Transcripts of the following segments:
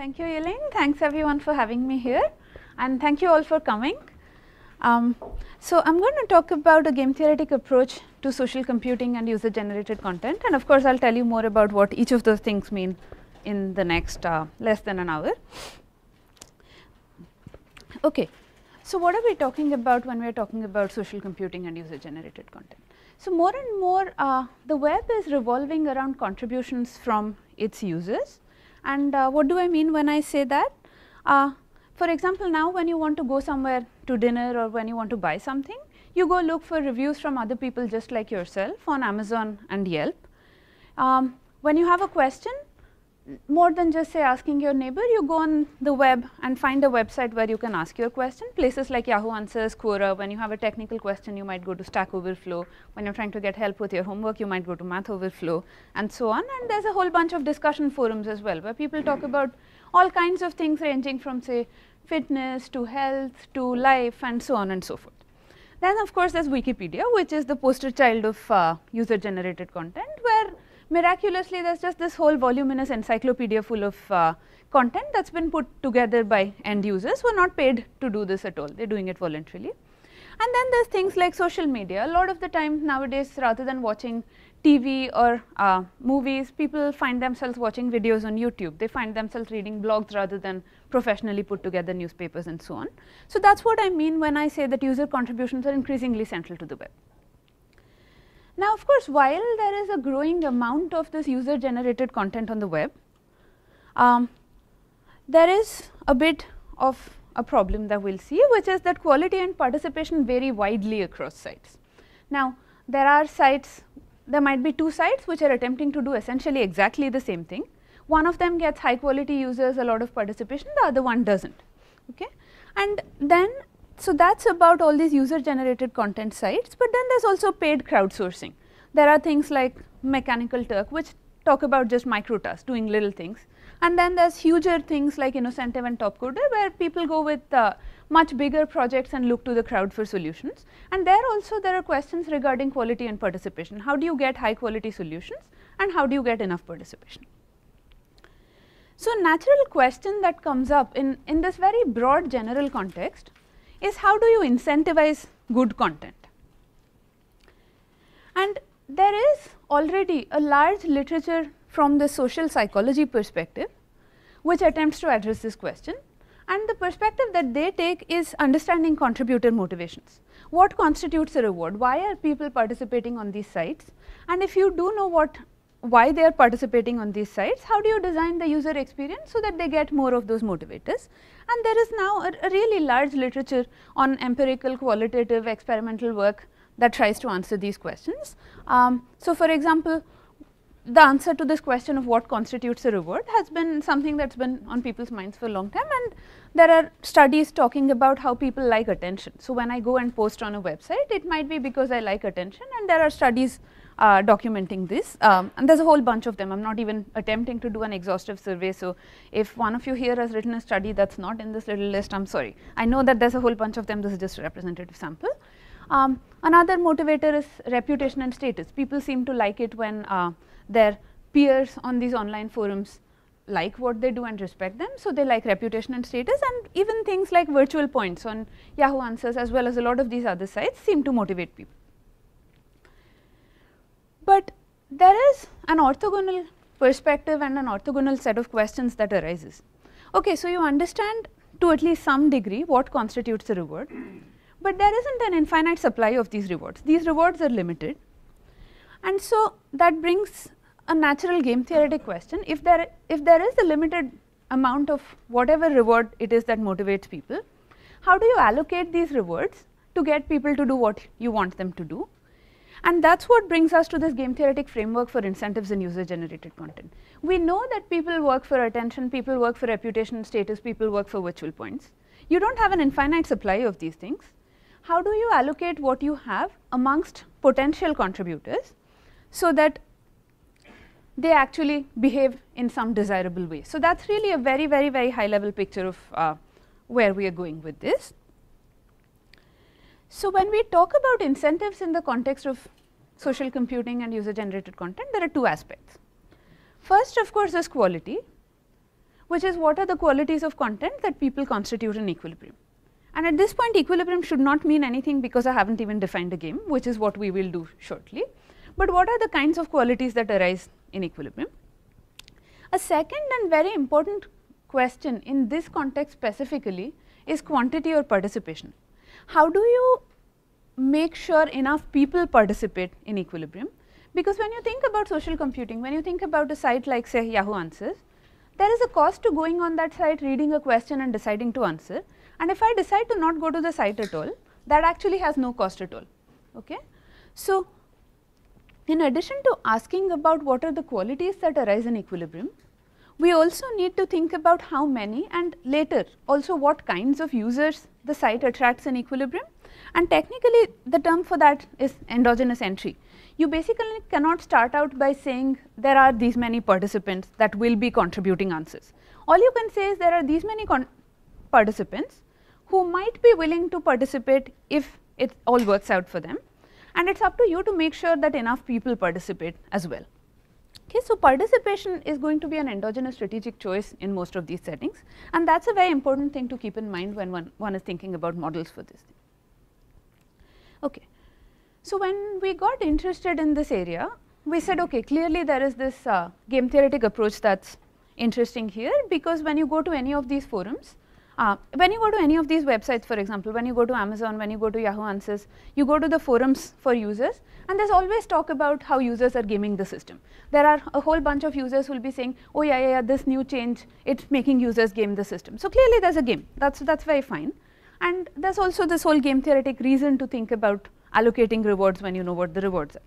Thank you Elaine, thanks everyone for having me here and thank you all for coming. Um, so, I am going to talk about a game theoretic approach to social computing and user generated content and of course, I will tell you more about what each of those things mean in the next uh, less than an hour. Okay. So, what are we talking about when we are talking about social computing and user generated content? So, more and more uh, the web is revolving around contributions from its users and uh, what do I mean when I say that? Uh, for example, now when you want to go somewhere to dinner or when you want to buy something, you go look for reviews from other people just like yourself on Amazon and Yelp. Um, when you have a question, more than just say asking your neighbor, you go on the web and find a website where you can ask your question. Places like Yahoo Answers, Quora, when you have a technical question, you might go to Stack Overflow. When you're trying to get help with your homework, you might go to Math Overflow and so on. And there's a whole bunch of discussion forums as well, where people talk about all kinds of things ranging from say fitness to health to life and so on and so forth. Then of course, there's Wikipedia, which is the poster child of uh, user generated content where miraculously there's just this whole voluminous encyclopedia full of uh, content that's been put together by end users who are not paid to do this at all, they're doing it voluntarily. And then there's things like social media, a lot of the time nowadays rather than watching TV or uh, movies, people find themselves watching videos on YouTube. They find themselves reading blogs rather than professionally put together newspapers and so on. So that's what I mean when I say that user contributions are increasingly central to the web. Now, of course, while there is a growing amount of this user generated content on the web, um, there is a bit of a problem that we will see which is that quality and participation vary widely across sites. Now, there are sites, there might be two sites which are attempting to do essentially exactly the same thing. One of them gets high quality users, a lot of participation, the other one does not. Okay? And then so that's about all these user generated content sites, but then there's also paid crowdsourcing. There are things like Mechanical Turk, which talk about just micro tasks, doing little things. And then there's huger things like Innocentive and Topcoder, where people go with uh, much bigger projects and look to the crowd for solutions. And there also there are questions regarding quality and participation. How do you get high quality solutions and how do you get enough participation? So, natural question that comes up in, in this very broad general context is how do you incentivize good content. And there is already a large literature from the social psychology perspective which attempts to address this question and the perspective that they take is understanding contributor motivations. What constitutes a reward? Why are people participating on these sites? And if you do know what why they are participating on these sites, how do you design the user experience so that they get more of those motivators. And there is now a, a really large literature on empirical, qualitative, experimental work that tries to answer these questions. Um, so, for example, the answer to this question of what constitutes a reward has been something that's been on people's minds for a long time and there are studies talking about how people like attention. So, when I go and post on a website, it might be because I like attention and there are studies uh, documenting this um, and there's a whole bunch of them. I'm not even attempting to do an exhaustive survey. So if one of you here has written a study that's not in this little list, I'm sorry. I know that there's a whole bunch of them. This is just a representative sample. Um, another motivator is reputation and status. People seem to like it when uh, their peers on these online forums like what they do and respect them. So, they like reputation and status and even things like virtual points on Yahoo Answers as well as a lot of these other sites seem to motivate people. But there is an orthogonal perspective and an orthogonal set of questions that arises. Okay, so you understand to at least some degree what constitutes a reward, but there isn't an infinite supply of these rewards. These rewards are limited. And so that brings a natural game theoretic question. If there, if there is a limited amount of whatever reward it is that motivates people, how do you allocate these rewards to get people to do what you want them to do? And that's what brings us to this game theoretic framework for incentives in user generated content. We know that people work for attention, people work for reputation and status, people work for virtual points. You don't have an infinite supply of these things. How do you allocate what you have amongst potential contributors so that they actually behave in some desirable way. So, that is really a very, very, very high level picture of uh, where we are going with this. So, when we talk about incentives in the context of social computing and user generated content, there are two aspects. First, of course, is quality, which is what are the qualities of content that people constitute in equilibrium. And at this point, equilibrium should not mean anything because I haven't even defined the game, which is what we will do shortly. But what are the kinds of qualities that arise in equilibrium? A second and very important question in this context specifically is quantity or participation how do you make sure enough people participate in equilibrium? Because when you think about social computing, when you think about a site like say Yahoo Answers, there is a cost to going on that site, reading a question and deciding to answer. And if I decide to not go to the site at all, that actually has no cost at all. Okay? So, in addition to asking about what are the qualities that arise in equilibrium, we also need to think about how many and later also what kinds of users the site attracts in equilibrium and technically the term for that is endogenous entry. You basically cannot start out by saying there are these many participants that will be contributing answers. All you can say is there are these many participants who might be willing to participate if it all works out for them and it's up to you to make sure that enough people participate as well. Okay, so participation is going to be an endogenous strategic choice in most of these settings and that is a very important thing to keep in mind when one, one is thinking about models for this. Thing. Okay. So, when we got interested in this area, we said okay clearly there is this uh, game theoretic approach that is interesting here because when you go to any of these forums, uh, when you go to any of these websites, for example, when you go to Amazon, when you go to Yahoo Answers, you go to the forums for users, and there's always talk about how users are gaming the system. There are a whole bunch of users who will be saying, oh yeah, yeah, yeah, this new change, it's making users game the system. So clearly there's a game, that's, that's very fine. And there's also this whole game theoretic reason to think about allocating rewards when you know what the rewards are.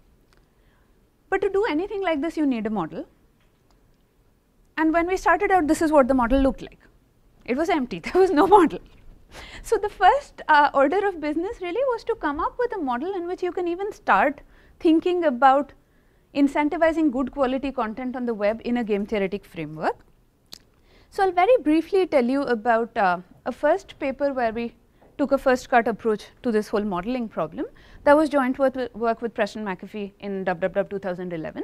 But to do anything like this, you need a model. And when we started out, this is what the model looked like. It was empty, there was no model. So, the first uh, order of business really was to come up with a model in which you can even start thinking about incentivizing good quality content on the web in a game theoretic framework. So, I will very briefly tell you about uh, a first paper where we took a first cut approach to this whole modeling problem. That was joint work, work with Preston McAfee in WWW 2011.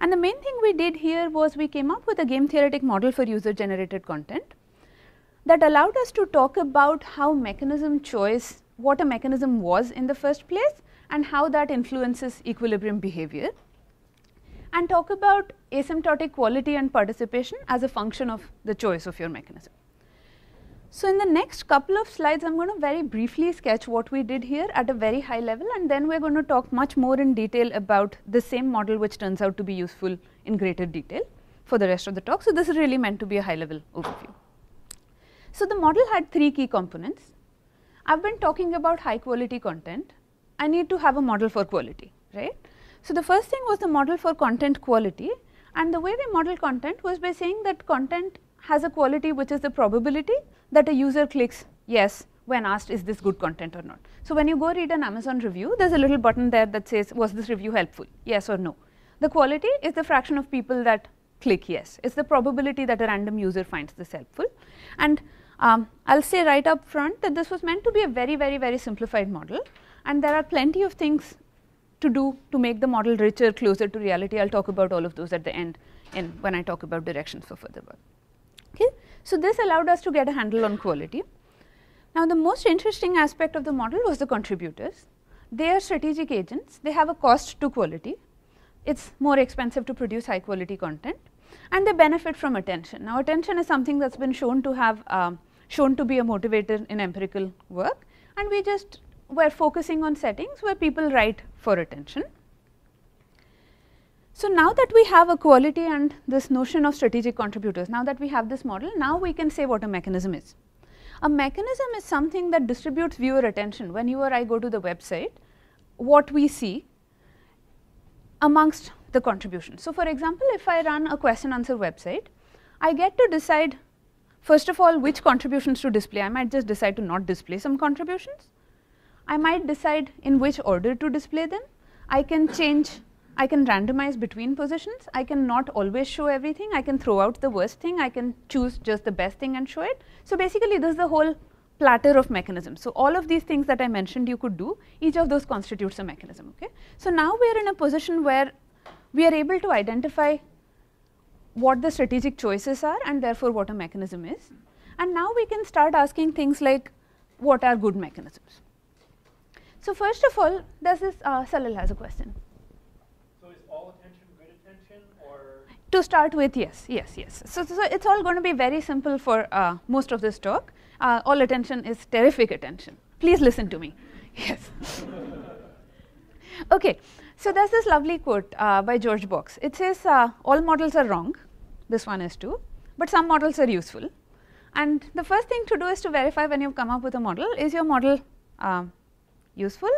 And the main thing we did here was we came up with a game theoretic model for user generated content that allowed us to talk about how mechanism choice, what a mechanism was in the first place and how that influences equilibrium behavior and talk about asymptotic quality and participation as a function of the choice of your mechanism. So, in the next couple of slides I am going to very briefly sketch what we did here at a very high level and then we are going to talk much more in detail about the same model which turns out to be useful in greater detail for the rest of the talk. So, this is really meant to be a high level overview. So, the model had three key components. I have been talking about high quality content. I need to have a model for quality, right. So, the first thing was the model for content quality and the way they model content was by saying that content has a quality which is the probability that a user clicks yes when asked is this good content or not. So, when you go read an Amazon review there is a little button there that says was this review helpful yes or no. The quality is the fraction of people that click yes, it is the probability that a random user finds this helpful and um, I will say right up front that this was meant to be a very, very, very simplified model and there are plenty of things to do to make the model richer, closer to reality. I will talk about all of those at the end in when I talk about directions for further work. Okay? So, this allowed us to get a handle on quality. Now, the most interesting aspect of the model was the contributors. They are strategic agents. They have a cost to quality. It is more expensive to produce high quality content and they benefit from attention. Now, attention is something that has been shown to have um, shown to be a motivator in empirical work and we just were focusing on settings where people write for attention. So, now that we have a quality and this notion of strategic contributors, now that we have this model, now we can say what a mechanism is. A mechanism is something that distributes viewer attention. When you or I go to the website, what we see amongst the contributions. So, for example, if I run a question answer website, I get to decide First of all, which contributions to display? I might just decide to not display some contributions. I might decide in which order to display them. I can change, I can randomize between positions. I can not always show everything. I can throw out the worst thing. I can choose just the best thing and show it. So basically, this is the whole platter of mechanisms. So all of these things that I mentioned you could do, each of those constitutes a mechanism. Okay? So now we are in a position where we are able to identify what the strategic choices are and therefore what a mechanism is. And now we can start asking things like what are good mechanisms. So first of all, this uh, Salil has a question. So is all attention good attention or? To start with, yes, yes, yes. So, so it's all going to be very simple for uh, most of this talk. Uh, all attention is terrific attention. Please listen to me. Yes. okay. So there's this lovely quote uh, by George Box. It says, uh, all models are wrong, this one is true, but some models are useful. And the first thing to do is to verify when you've come up with a model, is your model uh, useful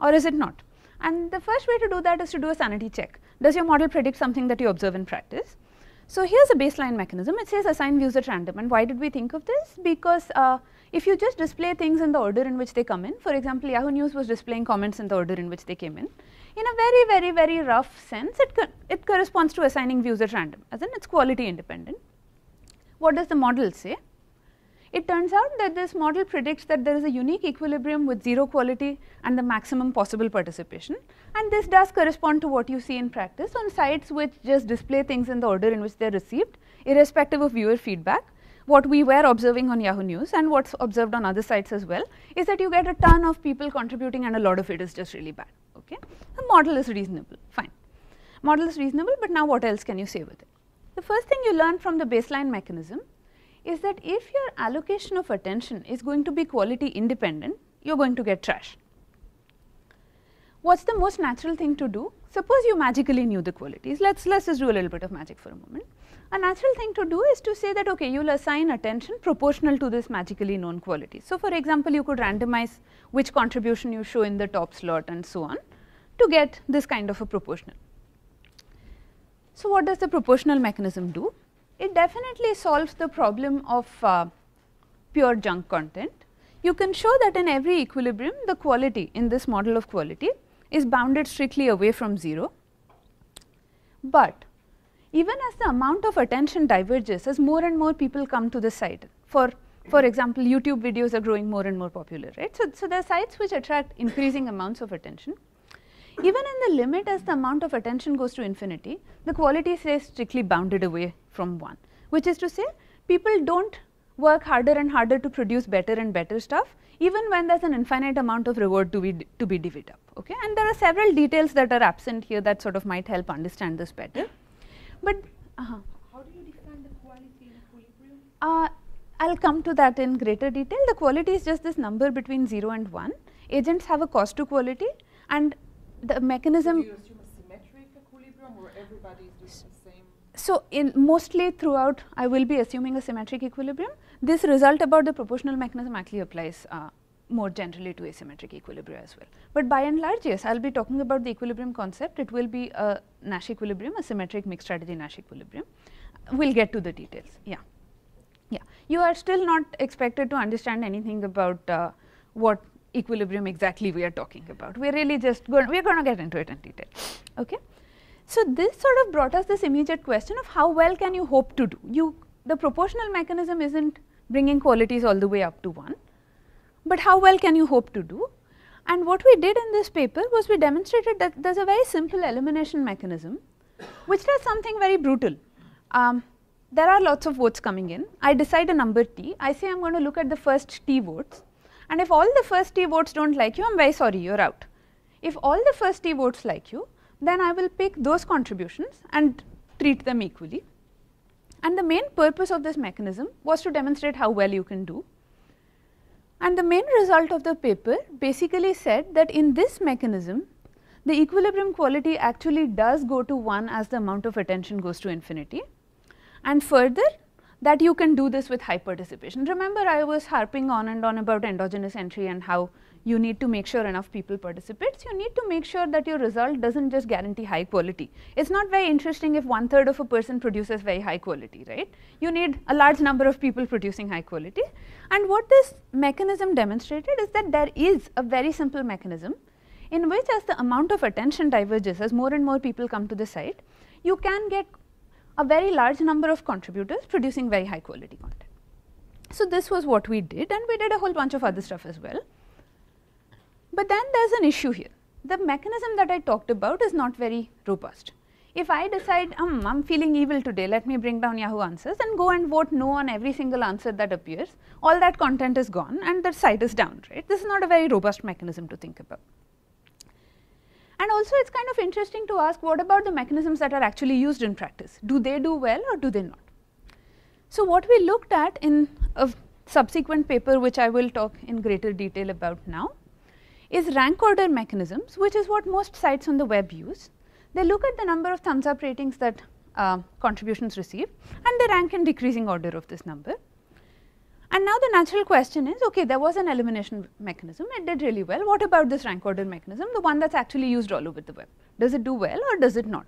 or is it not? And the first way to do that is to do a sanity check. Does your model predict something that you observe in practice? So here's a baseline mechanism. It says assign views at random. And why did we think of this? Because uh, if you just display things in the order in which they come in, for example, Yahoo News was displaying comments in the order in which they came in in a very, very, very rough sense, it, co it corresponds to assigning views at random as in it is quality independent. What does the model say? It turns out that this model predicts that there is a unique equilibrium with 0 quality and the maximum possible participation and this does correspond to what you see in practice on sites which just display things in the order in which they are received irrespective of viewer feedback. What we were observing on Yahoo News and what is observed on other sites as well is that you get a ton of people contributing and a lot of it is just really bad okay. The model is reasonable, fine. Model is reasonable, but now what else can you say with it? The first thing you learn from the baseline mechanism is that if your allocation of attention is going to be quality independent, you are going to get trash. What is the most natural thing to do? Suppose you magically knew the qualities, let us let's just do a little bit of magic for a moment a natural thing to do is to say that okay you will assign attention proportional to this magically known quality. So, for example, you could randomize which contribution you show in the top slot and so on to get this kind of a proportional. So, what does the proportional mechanism do? It definitely solves the problem of uh, pure junk content. You can show that in every equilibrium the quality in this model of quality is bounded strictly away from 0, but even as the amount of attention diverges as more and more people come to the site for for example youtube videos are growing more and more popular right so so there are sites which attract increasing amounts of attention even in the limit as the amount of attention goes to infinity the quality stays strictly bounded away from one which is to say people don't work harder and harder to produce better and better stuff even when there's an infinite amount of reward to be to be divvied up okay and there are several details that are absent here that sort of might help understand this better but uh -huh. how do you define the quality in equilibrium? Uh, I'll come to that in greater detail. The quality is just this number between 0 and 1. Agents have a cost to quality and the mechanism. So symmetric equilibrium where everybody is doing the same? So, in mostly throughout I will be assuming a symmetric equilibrium. This result about the proportional mechanism actually applies uh, more generally to asymmetric equilibria as well. But by and large, yes, I will be talking about the equilibrium concept. It will be a Nash equilibrium, a symmetric mixed strategy Nash equilibrium. We will get to the details. Yeah. Yeah. You are still not expected to understand anything about uh, what equilibrium exactly we are talking about. We are really just going, we are going to get into it in detail. Okay. So, this sort of brought us this immediate question of how well can you hope to do. You, the proportional mechanism is not bringing qualities all the way up to 1 but how well can you hope to do? And what we did in this paper was we demonstrated that there is a very simple elimination mechanism which does something very brutal. Um, there are lots of votes coming in. I decide a number t. I say I am going to look at the first t votes and if all the first t votes do not like you, I am very sorry you are out. If all the first t votes like you, then I will pick those contributions and treat them equally. And the main purpose of this mechanism was to demonstrate how well you can do. And the main result of the paper basically said that in this mechanism, the equilibrium quality actually does go to 1 as the amount of attention goes to infinity. And further that you can do this with high participation. Remember I was harping on and on about endogenous entry and how you need to make sure enough people participates. You need to make sure that your result doesn't just guarantee high quality. It's not very interesting if one third of a person produces very high quality, right? You need a large number of people producing high quality. And what this mechanism demonstrated is that there is a very simple mechanism in which as the amount of attention diverges, as more and more people come to the site, you can get a very large number of contributors producing very high quality content. So, this was what we did and we did a whole bunch of other stuff as well. But then there is an issue here. The mechanism that I talked about is not very robust. If I decide um, hmm, I am feeling evil today, let me bring down Yahoo answers and go and vote no on every single answer that appears, all that content is gone and the site is down, right. This is not a very robust mechanism to think about. And also it is kind of interesting to ask what about the mechanisms that are actually used in practice, do they do well or do they not? So, what we looked at in a subsequent paper which I will talk in greater detail about now is rank order mechanisms, which is what most sites on the web use. They look at the number of thumbs up ratings that uh, contributions receive and they rank in decreasing order of this number. And now the natural question is, okay, there was an elimination mechanism, it did really well. What about this rank order mechanism, the one that's actually used all over the web? Does it do well or does it not?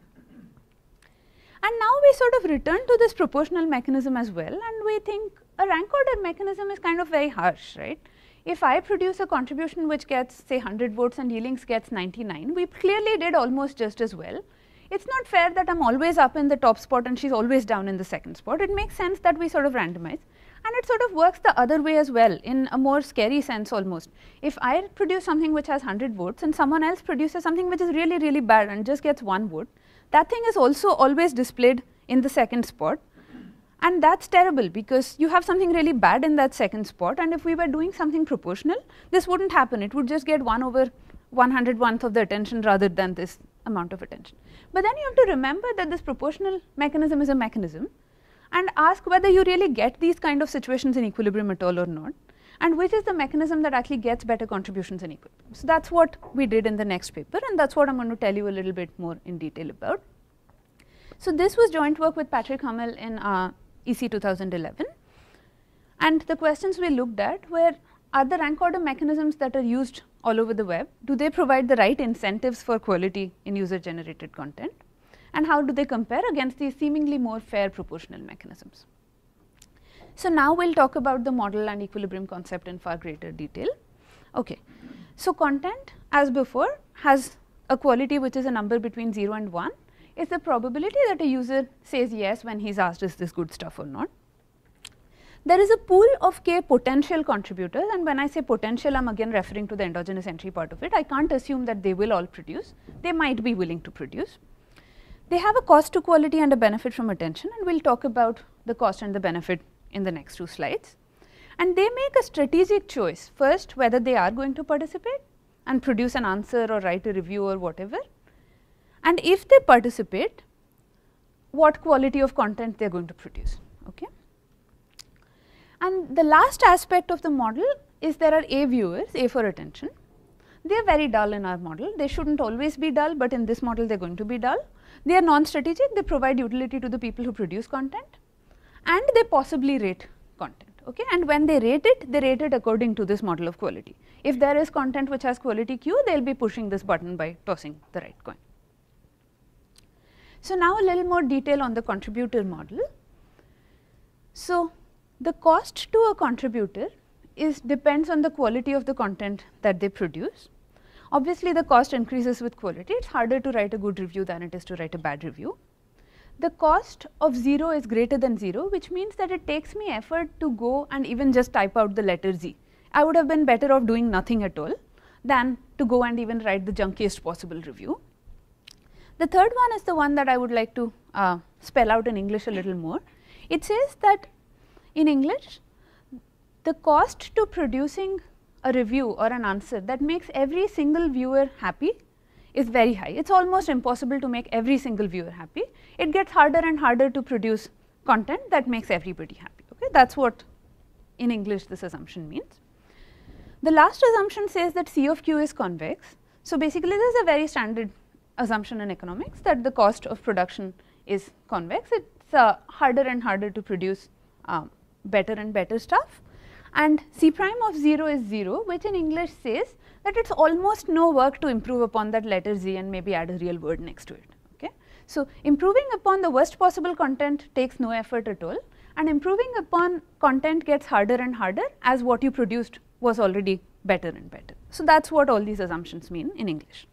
And now we sort of return to this proportional mechanism as well and we think a rank order mechanism is kind of very harsh, right? if I produce a contribution which gets say 100 votes and Yieldings gets 99, we clearly did almost just as well. It's not fair that I'm always up in the top spot and she's always down in the second spot. It makes sense that we sort of randomize and it sort of works the other way as well in a more scary sense almost. If I produce something which has 100 votes and someone else produces something which is really really bad and just gets one vote, that thing is also always displayed in the second spot and that's terrible because you have something really bad in that second spot and if we were doing something proportional, this wouldn't happen. It would just get 1 over 100 one of the attention rather than this amount of attention. But then you have to remember that this proportional mechanism is a mechanism and ask whether you really get these kind of situations in equilibrium at all or not and which is the mechanism that actually gets better contributions in equilibrium. So, that is what we did in the next paper and that is what I am going to tell you a little bit more in detail about. So, this was joint work with Patrick Hummel in uh, EC 2011 and the questions we looked at were are the rank order mechanisms that are used all over the web, do they provide the right incentives for quality in user generated content and how do they compare against these seemingly more fair proportional mechanisms. So, now we will talk about the model and equilibrium concept in far greater detail. Okay. So, content as before has a quality which is a number between 0 and 1 is the probability that a user says yes when he is asked is this good stuff or not. There is a pool of k potential contributors and when I say potential I am again referring to the endogenous entry part of it. I can't assume that they will all produce, they might be willing to produce. They have a cost to quality and a benefit from attention and we will talk about the cost and the benefit in the next two slides. And they make a strategic choice first whether they are going to participate and produce an answer or write a review or whatever and if they participate, what quality of content they are going to produce. Okay? And the last aspect of the model is there are A viewers, A for attention. They are very dull in our model. They should not always be dull, but in this model they are going to be dull. They are non-strategic, they provide utility to the people who produce content and they possibly rate content. Okay? And when they rate it, they rate it according to this model of quality. If there is content which has quality Q, they will be pushing this button by tossing the right coin. So, now a little more detail on the contributor model. So, the cost to a contributor is depends on the quality of the content that they produce. Obviously, the cost increases with quality, it is harder to write a good review than it is to write a bad review. The cost of 0 is greater than 0, which means that it takes me effort to go and even just type out the letter Z. I would have been better off doing nothing at all than to go and even write the junkiest possible review. The third one is the one that I would like to uh, spell out in English a little more. It says that in English, the cost to producing a review or an answer that makes every single viewer happy is very high. It is almost impossible to make every single viewer happy. It gets harder and harder to produce content that makes everybody happy. Okay? That is what in English this assumption means. The last assumption says that C of Q is convex. So, basically this is a very standard assumption in economics that the cost of production is convex. It is uh, harder and harder to produce um, better and better stuff and C prime of 0 is 0 which in English says that it is almost no work to improve upon that letter Z and maybe add a real word next to it. Okay? So, improving upon the worst possible content takes no effort at all and improving upon content gets harder and harder as what you produced was already better and better. So, that is what all these assumptions mean in English.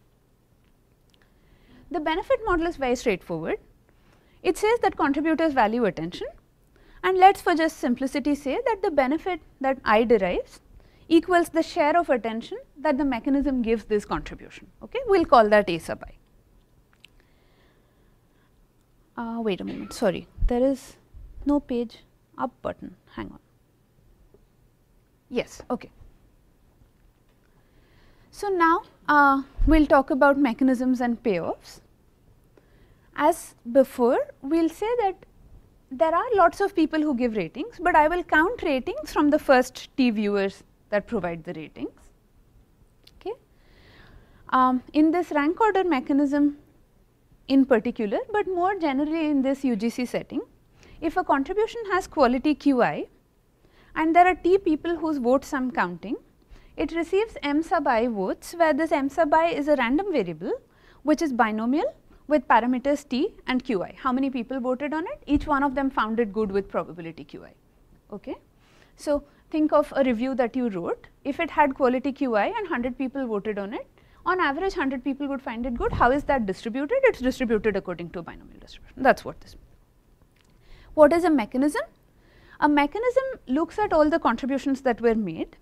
The benefit model is very straightforward. It says that contributors value attention and let us for just simplicity say that the benefit that I derives equals the share of attention that the mechanism gives this contribution. Okay? We will call that A sub i. Uh, wait a minute, sorry, there is no page up button, hang on. Yes, okay. So, now uh, we will talk about mechanisms and payoffs. As before, we will say that there are lots of people who give ratings, but I will count ratings from the first t viewers that provide the ratings. Okay. Um, in this rank order mechanism in particular, but more generally in this UGC setting, if a contribution has quality Qi and there are t people whose votes I am counting, it receives m sub i votes where this m sub i is a random variable which is binomial with parameters t and qi. How many people voted on it? Each one of them found it good with probability qi. Okay? So, think of a review that you wrote. If it had quality qi and 100 people voted on it, on average 100 people would find it good. How is that distributed? It is distributed according to a binomial distribution. That is what this means. What is a mechanism? A mechanism looks at all the contributions that were made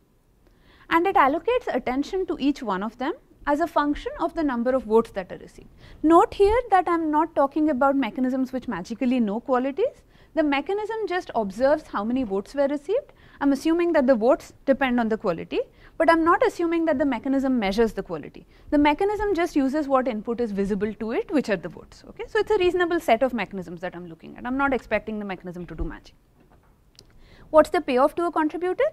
and it allocates attention to each one of them as a function of the number of votes that are received. Note here that I am not talking about mechanisms which magically know qualities. The mechanism just observes how many votes were received. I am assuming that the votes depend on the quality, but I am not assuming that the mechanism measures the quality. The mechanism just uses what input is visible to it, which are the votes. Okay? So, it is a reasonable set of mechanisms that I am looking at. I am not expecting the mechanism to do magic. What is the payoff to a contributor?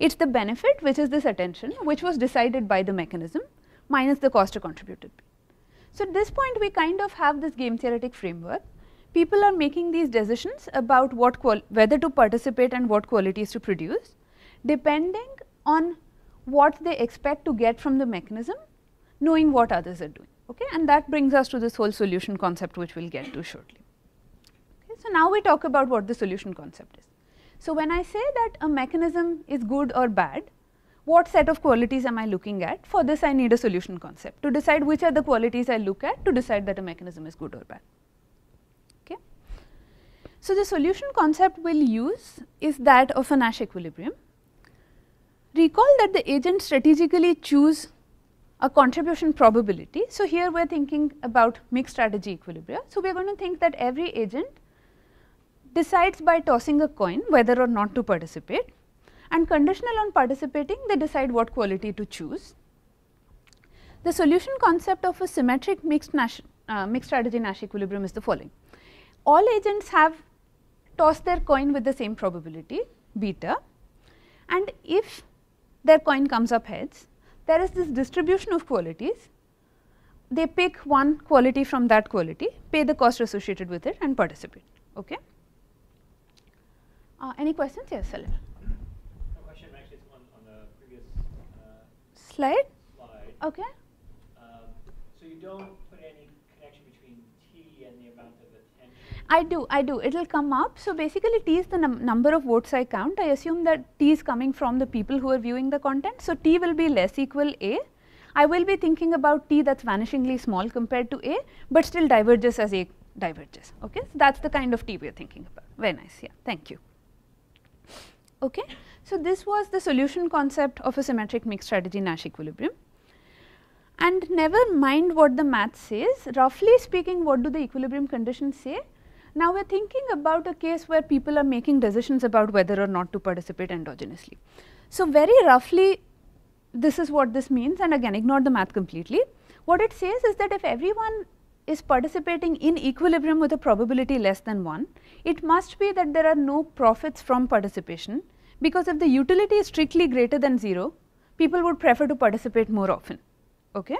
It is the benefit which is this attention which was decided by the mechanism minus the cost to contributed So, at this point we kind of have this game theoretic framework. People are making these decisions about what whether to participate and what qualities to produce depending on what they expect to get from the mechanism knowing what others are doing. Okay? And that brings us to this whole solution concept which we will get to shortly. Okay? So, now we talk about what the solution concept is. So, when I say that a mechanism is good or bad, what set of qualities am I looking at? For this I need a solution concept to decide which are the qualities I look at to decide that a mechanism is good or bad. Okay. So, the solution concept we will use is that of a Nash equilibrium. Recall that the agents strategically choose a contribution probability. So, here we are thinking about mixed strategy equilibria. So, we are going to think that every agent decides by tossing a coin whether or not to participate and conditional on participating they decide what quality to choose. The solution concept of a symmetric mixed, Nash, uh, mixed strategy Nash equilibrium is the following. All agents have tossed their coin with the same probability beta and if their coin comes up heads there is this distribution of qualities they pick one quality from that quality pay the cost associated with it and participate okay uh, any questions? Yes, Salim. No question, actually, it's on, on the previous uh, slide? slide. Okay. Um, so you don't put any connection between T and the amount of attention? I do, I do. It will come up. So basically, T is the num number of votes I count. I assume that T is coming from the people who are viewing the content. So T will be less equal A. I will be thinking about T that's vanishingly small compared to A, but still diverges as A diverges. Okay, so that's the kind of T we are thinking about. Very nice. Yeah, thank you. Okay? So, this was the solution concept of a symmetric mixed strategy Nash equilibrium. And never mind what the math says, roughly speaking what do the equilibrium conditions say? Now, we are thinking about a case where people are making decisions about whether or not to participate endogenously. So, very roughly this is what this means and again ignore the math completely. What it says is that if everyone is participating in equilibrium with a probability less than 1, it must be that there are no profits from participation because if the utility is strictly greater than 0, people would prefer to participate more often. Okay?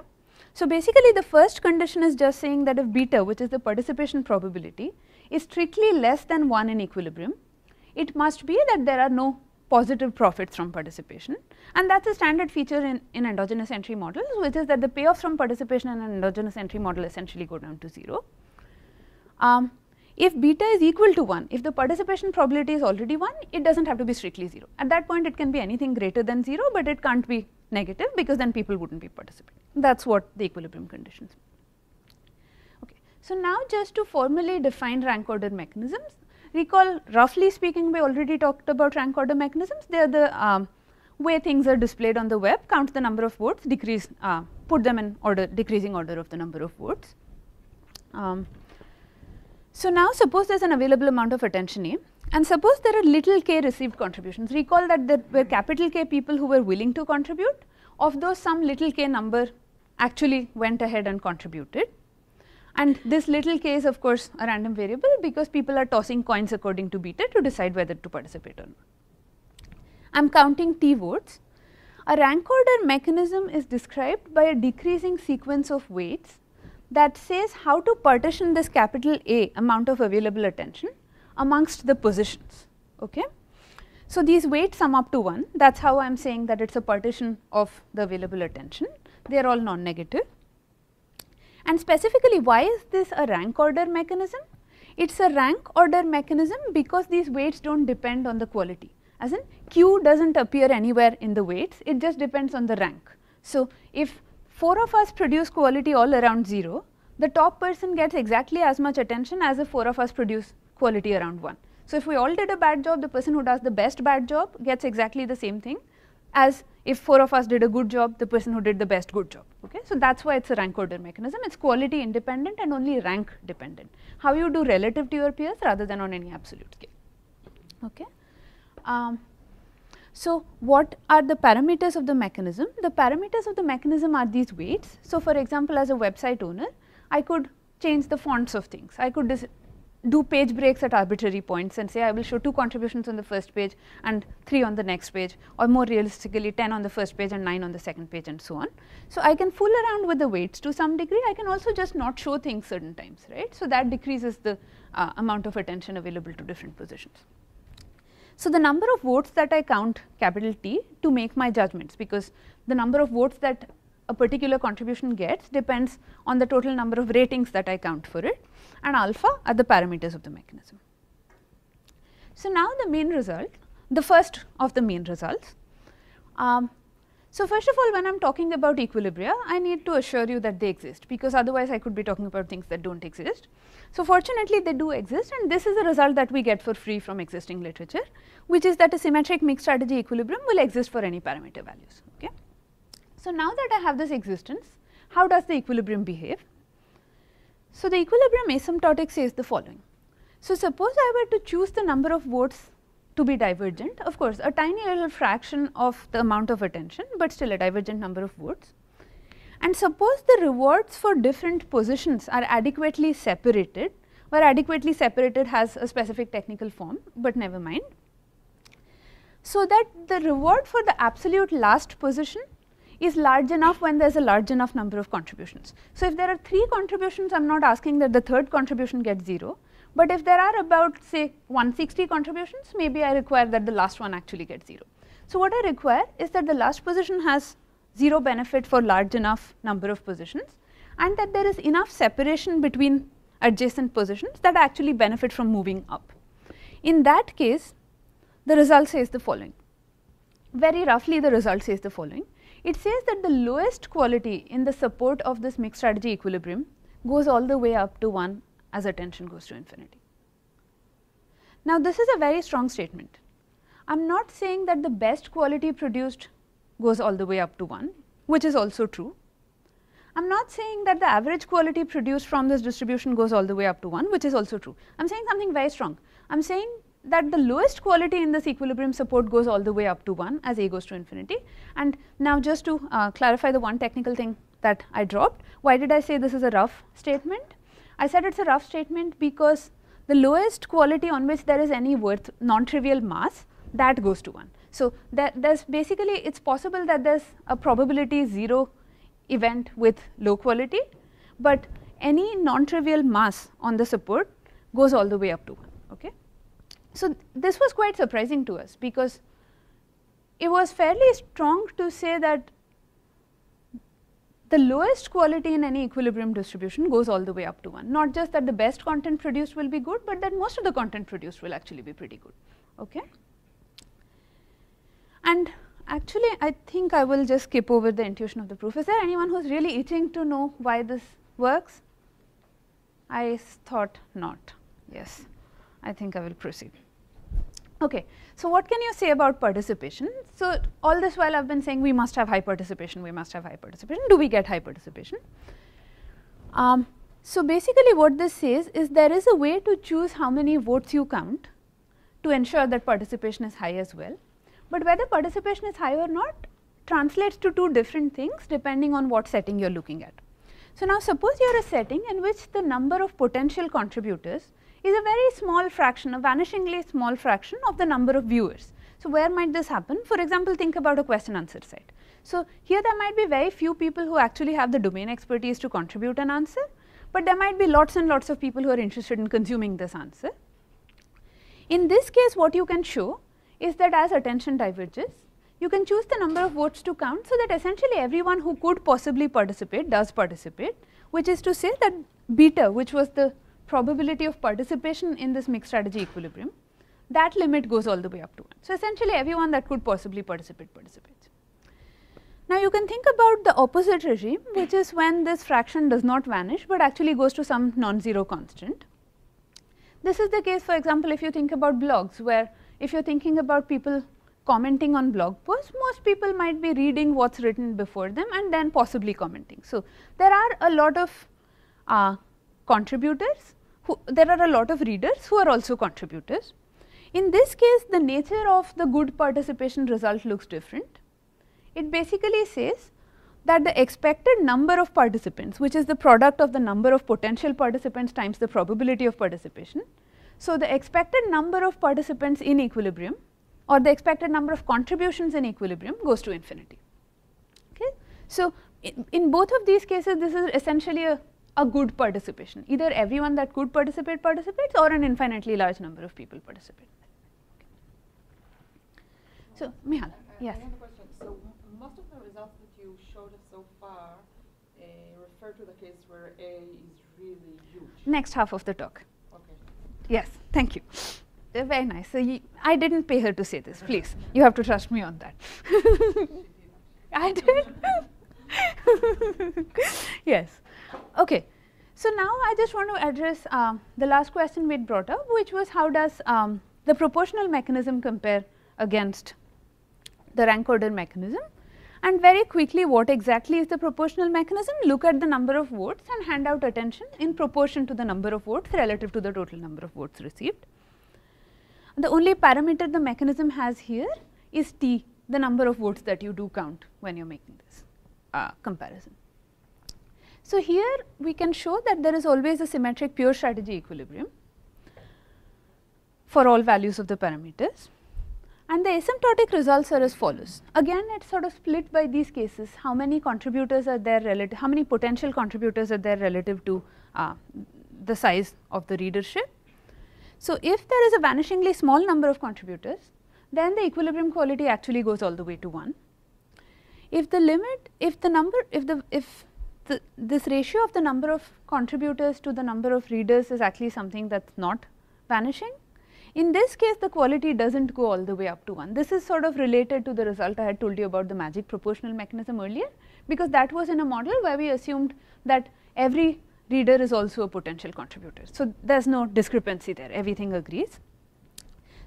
So, basically the first condition is just saying that if beta which is the participation probability is strictly less than 1 in equilibrium, it must be that there are no positive profits from participation and that is a standard feature in, in endogenous entry models which is that the payoffs from participation in an endogenous entry model essentially go down to 0. Um, if beta is equal to 1, if the participation probability is already 1, it does not have to be strictly 0. At that point, it can be anything greater than 0, but it can't be negative because then people would not be participating. That is what the equilibrium conditions. Okay. So, now just to formally define rank order mechanisms, recall roughly speaking we already talked about rank order mechanisms. They are the um, way things are displayed on the web, count the number of votes, decrease, uh, put them in order decreasing order of the number of votes. Um, so now suppose there is an available amount of attention A eh? and suppose there are little k received contributions. Recall that there were capital K people who were willing to contribute of those some little k number actually went ahead and contributed. And this little k is of course a random variable because people are tossing coins according to beta to decide whether to participate or not. I am counting t votes. A rank order mechanism is described by a decreasing sequence of weights that says how to partition this capital A amount of available attention amongst the positions. Okay? So, these weights sum up to 1 that is how I am saying that it is a partition of the available attention they are all non-negative. And specifically why is this a rank order mechanism? It is a rank order mechanism because these weights do not depend on the quality as in q does not appear anywhere in the weights it just depends on the rank. So, if four of us produce quality all around 0, the top person gets exactly as much attention as if four of us produce quality around 1. So if we all did a bad job, the person who does the best bad job gets exactly the same thing as if four of us did a good job, the person who did the best good job. Okay? So that's why it's a rank order mechanism. It's quality independent and only rank dependent. How you do relative to your peers rather than on any absolute scale. Okay? Um, so, what are the parameters of the mechanism? The parameters of the mechanism are these weights. So, for example, as a website owner, I could change the fonts of things. I could do page breaks at arbitrary points and say I will show two contributions on the first page and three on the next page or more realistically 10 on the first page and 9 on the second page and so on. So, I can fool around with the weights to some degree. I can also just not show things certain times, right. So, that decreases the uh, amount of attention available to different positions. So, the number of votes that I count capital T to make my judgments because the number of votes that a particular contribution gets depends on the total number of ratings that I count for it and alpha are the parameters of the mechanism. So, now the main result, the first of the main results. Um, so, first of all when I am talking about equilibria, I need to assure you that they exist because otherwise I could be talking about things that do not exist. So, fortunately they do exist and this is a result that we get for free from existing literature which is that a symmetric mixed strategy equilibrium will exist for any parameter values. Okay? So, now that I have this existence, how does the equilibrium behave? So, the equilibrium asymptotic says the following. So, suppose I were to choose the number of votes to be divergent. Of course, a tiny little fraction of the amount of attention, but still a divergent number of votes. And suppose the rewards for different positions are adequately separated, where adequately separated has a specific technical form, but never mind. So that the reward for the absolute last position is large enough when there is a large enough number of contributions. So if there are 3 contributions, I am not asking that the third contribution gets 0, but if there are about say 160 contributions, maybe I require that the last one actually gets 0. So what I require is that the last position has 0 benefit for large enough number of positions and that there is enough separation between adjacent positions that actually benefit from moving up. In that case, the result says the following. Very roughly the result says the following. It says that the lowest quality in the support of this mixed strategy equilibrium goes all the way up to 1 as attention goes to infinity. Now, this is a very strong statement. I am not saying that the best quality produced goes all the way up to 1, which is also true. I am not saying that the average quality produced from this distribution goes all the way up to 1, which is also true. I am saying something very strong. I am saying that the lowest quality in this equilibrium support goes all the way up to 1 as A goes to infinity. And now just to uh, clarify the one technical thing that I dropped, why did I say this is a rough statement? I said it is a rough statement because the lowest quality on which there is any worth non-trivial mass that goes to 1. So, there is basically it is possible that there is a probability 0 event with low quality, but any non-trivial mass on the support goes all the way up to 1. Okay? So, this was quite surprising to us because it was fairly strong to say that the lowest quality in any equilibrium distribution goes all the way up to 1. Not just that the best content produced will be good, but that most of the content produced will actually be pretty good. Okay? And actually, I think I will just skip over the intuition of the proof. Is there anyone who is really itching to know why this works? I thought not. Yes, I think I will proceed. Okay, so what can you say about participation? So all this while I've been saying we must have high participation, we must have high participation. Do we get high participation? Um, so basically what this says is there is a way to choose how many votes you count to ensure that participation is high as well. But whether participation is high or not translates to two different things depending on what setting you are looking at. So now suppose you are a setting in which the number of potential contributors is a very small fraction, a vanishingly small fraction of the number of viewers. So, where might this happen? For example, think about a question answer set. So, here there might be very few people who actually have the domain expertise to contribute an answer, but there might be lots and lots of people who are interested in consuming this answer. In this case, what you can show is that as attention diverges, you can choose the number of votes to count so that essentially everyone who could possibly participate does participate, which is to say that beta, which was the probability of participation in this mixed strategy equilibrium, that limit goes all the way up to 1. So, essentially everyone that could possibly participate participates. Now, you can think about the opposite regime which is when this fraction does not vanish, but actually goes to some non-zero constant. This is the case for example, if you think about blogs where if you are thinking about people commenting on blog posts, most people might be reading what is written before them and then possibly commenting. So, there are a lot of uh, contributors who, there are a lot of readers who are also contributors. In this case, the nature of the good participation result looks different. It basically says that the expected number of participants, which is the product of the number of potential participants times the probability of participation. So, the expected number of participants in equilibrium or the expected number of contributions in equilibrium goes to infinity. Okay? So, in, in both of these cases, this is essentially a a good participation. Either everyone that could participate participates or an infinitely large number of people participate. Okay. So, a yes. So, most of the results that you showed us so far uh, refer to the case where A is really huge. Next half of the talk. Okay. Yes, thank you. Uh, very nice. So I didn't pay her to say this, please. You have to trust me on that. I did. yes. Okay. So, now I just want to address uh, the last question we brought up which was how does um, the proportional mechanism compare against the rank order mechanism and very quickly what exactly is the proportional mechanism look at the number of votes and hand out attention in proportion to the number of votes relative to the total number of votes received. The only parameter the mechanism has here is t the number of votes that you do count when you are making this uh, comparison. So, here we can show that there is always a symmetric pure strategy equilibrium for all values of the parameters and the asymptotic results are as follows. Again it is sort of split by these cases how many contributors are there relative, how many potential contributors are there relative to uh, the size of the readership. So, if there is a vanishingly small number of contributors then the equilibrium quality actually goes all the way to 1. If the limit, if the number, if the, if this ratio of the number of contributors to the number of readers is actually something that is not vanishing. In this case the quality does not go all the way up to 1. This is sort of related to the result I had told you about the magic proportional mechanism earlier because that was in a model where we assumed that every reader is also a potential contributor. So, there is no discrepancy there everything agrees.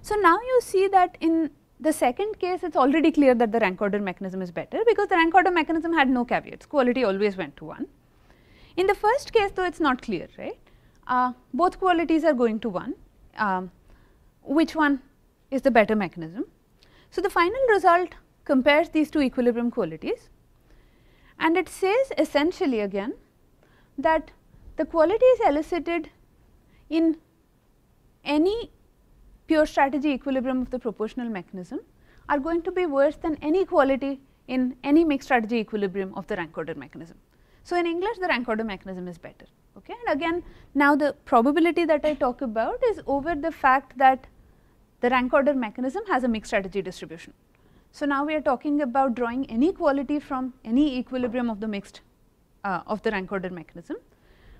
So, now you see that in the second case, it's already clear that the rank order mechanism is better because the rank order mechanism had no caveats. Quality always went to 1. In the first case, though, it's not clear, right? Uh, both qualities are going to 1. Um, which one is the better mechanism? So, the final result compares these two equilibrium qualities and it says essentially again that the quality is elicited in any pure strategy equilibrium of the proportional mechanism are going to be worse than any quality in any mixed strategy equilibrium of the rank order mechanism. So, in English the rank order mechanism is better okay and again now the probability that I talk about is over the fact that the rank order mechanism has a mixed strategy distribution. So, now we are talking about drawing any quality from any equilibrium of the mixed uh, of the rank order mechanism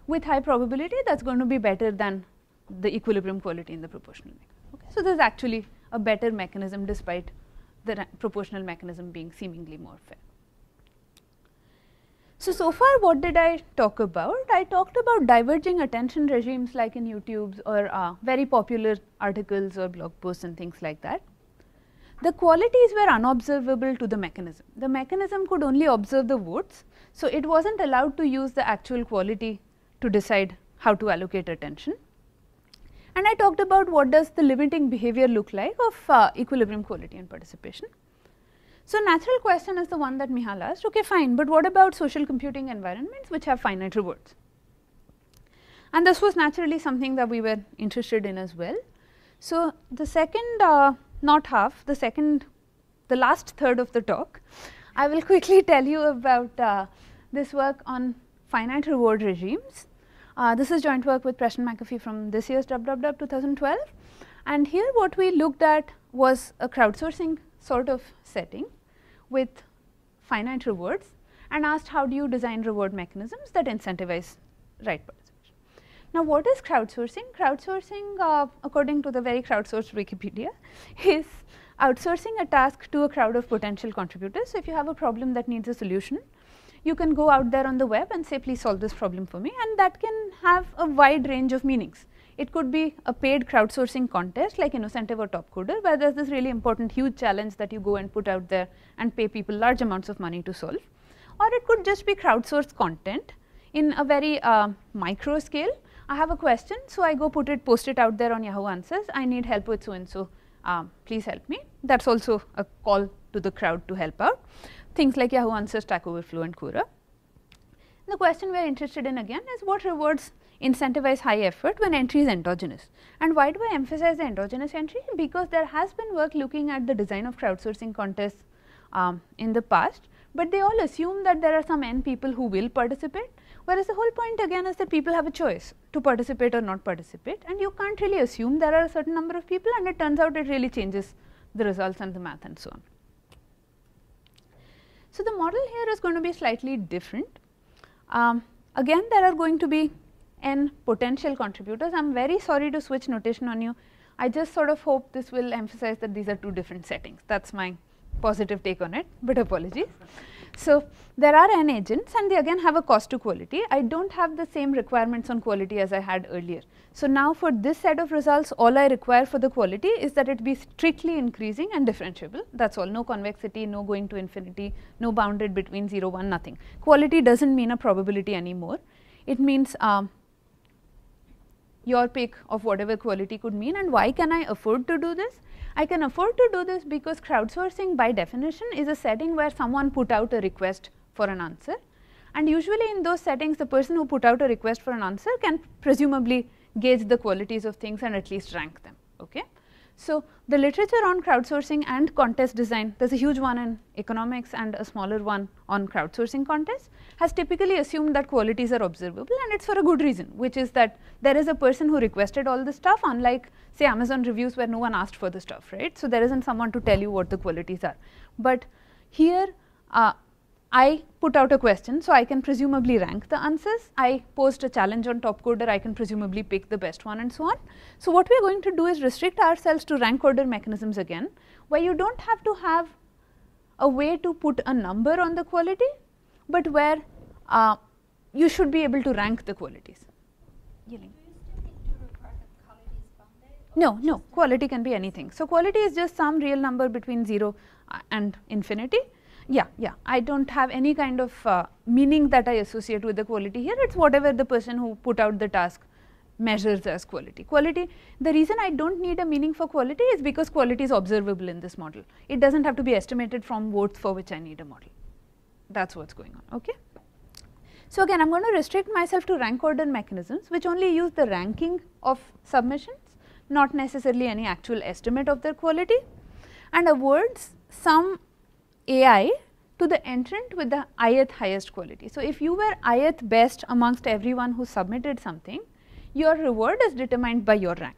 with high probability that is going to be better than the equilibrium quality in the proportional mechanism. Okay, so this is actually a better mechanism despite the proportional mechanism being seemingly more fair. So, so far what did I talk about? I talked about diverging attention regimes like in YouTube's or uh, very popular articles or blog posts and things like that. The qualities were unobservable to the mechanism. The mechanism could only observe the votes. So, it was not allowed to use the actual quality to decide how to allocate attention. And I talked about what does the limiting behavior look like of uh, equilibrium quality and participation. So, natural question is the one that Mihal asked, okay fine, but what about social computing environments which have finite rewards? And this was naturally something that we were interested in as well. So, the second uh, not half, the second, the last third of the talk, I will quickly tell you about uh, this work on finite reward regimes uh, this is joint work with Preston McAfee from this year's WWW 2012 and here what we looked at was a crowdsourcing sort of setting with finite rewards and asked how do you design reward mechanisms that incentivize right participation. Now what is crowdsourcing? Crowdsourcing uh, according to the very crowdsourced Wikipedia is outsourcing a task to a crowd of potential contributors. So, if you have a problem that needs a solution you can go out there on the web and say please solve this problem for me and that can have a wide range of meanings. It could be a paid crowdsourcing contest like Innocentive or Topcoder where there is this really important huge challenge that you go and put out there and pay people large amounts of money to solve or it could just be crowdsourced content in a very uh, micro scale. I have a question, so I go put it, post it out there on Yahoo Answers, I need help with so and so, uh, please help me. That is also a call to the crowd to help out things like Yahoo Answers, Stack Overflow and Quora. The question we are interested in again is what rewards incentivize high effort when entry is endogenous. And why do I emphasize the endogenous entry? Because there has been work looking at the design of crowdsourcing contests um, in the past, but they all assume that there are some n people who will participate, whereas the whole point again is that people have a choice to participate or not participate and you can't really assume there are a certain number of people and it turns out it really changes the results and the math and so on. So, the model here is going to be slightly different. Um, again there are going to be n potential contributors. I am very sorry to switch notation on you. I just sort of hope this will emphasize that these are two different settings. That is my positive take on it, but apologies. So, there are N agents and they again have a cost to quality. I do not have the same requirements on quality as I had earlier. So, now for this set of results all I require for the quality is that it be strictly increasing and differentiable that is all no convexity, no going to infinity, no bounded between 0, 1 nothing. Quality does not mean a probability anymore. It means um, your pick of whatever quality could mean and why can I afford to do this? I can afford to do this because crowdsourcing by definition is a setting where someone put out a request for an answer and usually in those settings the person who put out a request for an answer can presumably gauge the qualities of things and at least rank them. Okay? So, the literature on crowdsourcing and contest design, there is a huge one in economics and a smaller one on crowdsourcing contests, has typically assumed that qualities are observable and it is for a good reason, which is that there is a person who requested all this stuff unlike say Amazon reviews where no one asked for the stuff, right. So, there isn't someone to tell you what the qualities are. But here uh, I put out a question, so I can presumably rank the answers. I post a challenge on topcoder, I can presumably pick the best one and so on. So what we are going to do is restrict ourselves to rank order mechanisms again, where you do not have to have a way to put a number on the quality, but where uh, you should be able to rank the qualities. No, no, quality can be anything. So, quality is just some real number between 0 and infinity yeah, yeah. I don't have any kind of uh, meaning that I associate with the quality here. It's whatever the person who put out the task measures as quality. Quality, the reason I don't need a meaning for quality is because quality is observable in this model. It does not have to be estimated from words for which I need a model. That is what is going on. Okay? So, again I am going to restrict myself to rank order mechanisms which only use the ranking of submissions not necessarily any actual estimate of their quality and awards some AI to the entrant with the ith highest quality. So, if you were ith best amongst everyone who submitted something, your reward is determined by your rank.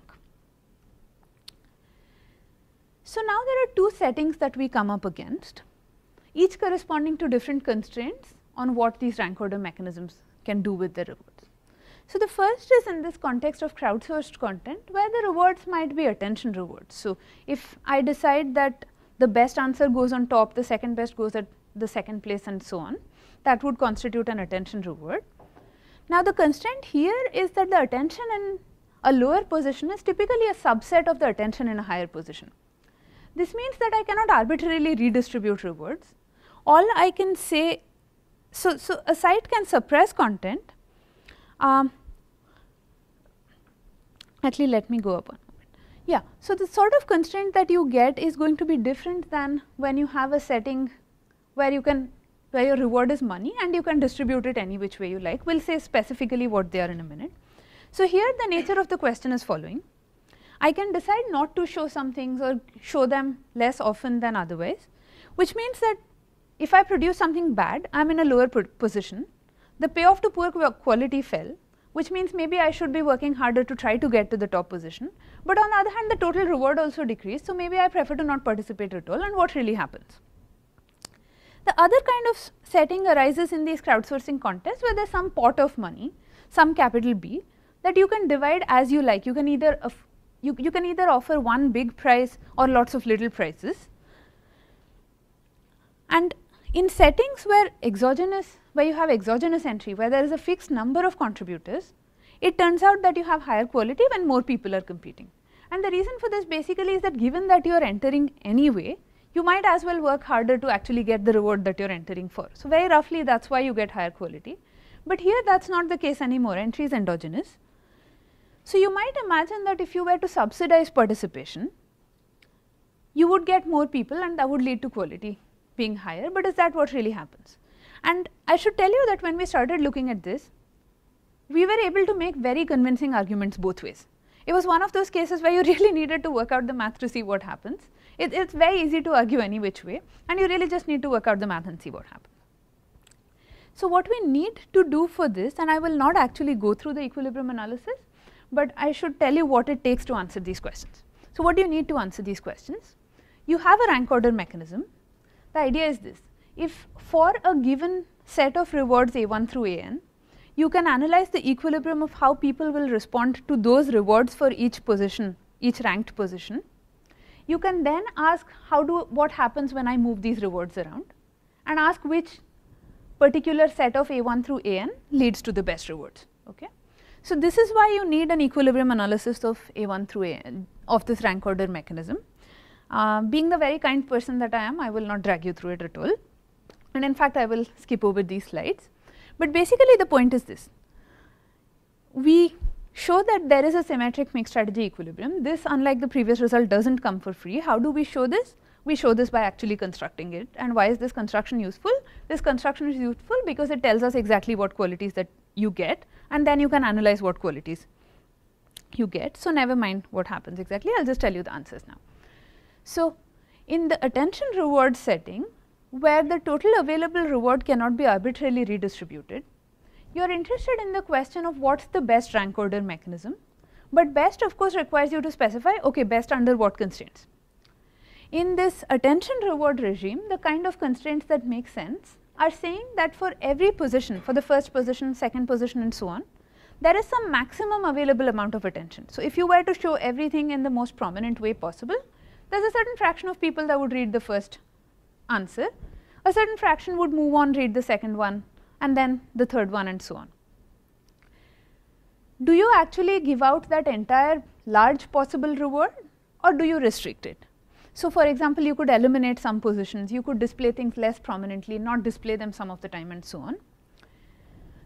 So, now there are two settings that we come up against, each corresponding to different constraints on what these rank order mechanisms can do with the rewards. So, the first is in this context of crowdsourced content where the rewards might be attention rewards. So, if I decide that the best answer goes on top, the second best goes at the second place and so on. That would constitute an attention reward. Now, the constraint here is that the attention in a lower position is typically a subset of the attention in a higher position. This means that I cannot arbitrarily redistribute rewards. All I can say, so, so a site can suppress content. Um, actually, let me go up yeah. So, the sort of constraint that you get is going to be different than when you have a setting where you can where your reward is money and you can distribute it any which way you like. We will say specifically what they are in a minute. So, here the nature of the question is following. I can decide not to show some things or show them less often than otherwise, which means that if I produce something bad, I am in a lower position. The payoff to poor quality fell which means maybe I should be working harder to try to get to the top position. But on the other hand, the total reward also decreased, so maybe I prefer to not participate at all and what really happens. The other kind of setting arises in these crowdsourcing contests where there is some pot of money, some capital B that you can divide as you like. You can either you, you can either offer one big price or lots of little prices. And in settings where exogenous where you have exogenous entry, where there is a fixed number of contributors, it turns out that you have higher quality when more people are competing. And the reason for this basically is that given that you are entering anyway, you might as well work harder to actually get the reward that you are entering for. So, very roughly that is why you get higher quality, but here that is not the case anymore, entry is endogenous. So, you might imagine that if you were to subsidize participation, you would get more people and that would lead to quality being higher, but is that what really happens? And I should tell you that when we started looking at this, we were able to make very convincing arguments both ways. It was one of those cases where you really needed to work out the math to see what happens. It, it's very easy to argue any which way and you really just need to work out the math and see what happens. So, what we need to do for this and I will not actually go through the equilibrium analysis, but I should tell you what it takes to answer these questions. So, what do you need to answer these questions? You have a rank order mechanism. The idea is this, if for a given set of rewards A1 through AN, you can analyze the equilibrium of how people will respond to those rewards for each position, each ranked position. You can then ask how do what happens when I move these rewards around and ask which particular set of A1 through AN leads to the best rewards. Okay? So, this is why you need an equilibrium analysis of A1 through AN of this rank order mechanism. Uh, being the very kind person that I am, I will not drag you through it at all and in fact I will skip over these slides. But basically the point is this, we show that there is a symmetric mixed strategy equilibrium. This unlike the previous result does not come for free. How do we show this? We show this by actually constructing it and why is this construction useful? This construction is useful because it tells us exactly what qualities that you get and then you can analyze what qualities you get. So, never mind what happens exactly I will just tell you the answers now. So, in the attention reward setting where the total available reward cannot be arbitrarily redistributed. You are interested in the question of what is the best rank order mechanism, but best of course requires you to specify okay best under what constraints. In this attention reward regime, the kind of constraints that make sense are saying that for every position, for the first position, second position and so on, there is some maximum available amount of attention. So, if you were to show everything in the most prominent way possible, there is a certain fraction of people that would read the first answer a certain fraction would move on read the second one and then the third one and so on. Do you actually give out that entire large possible reward or do you restrict it? So, for example, you could eliminate some positions, you could display things less prominently, not display them some of the time and so on.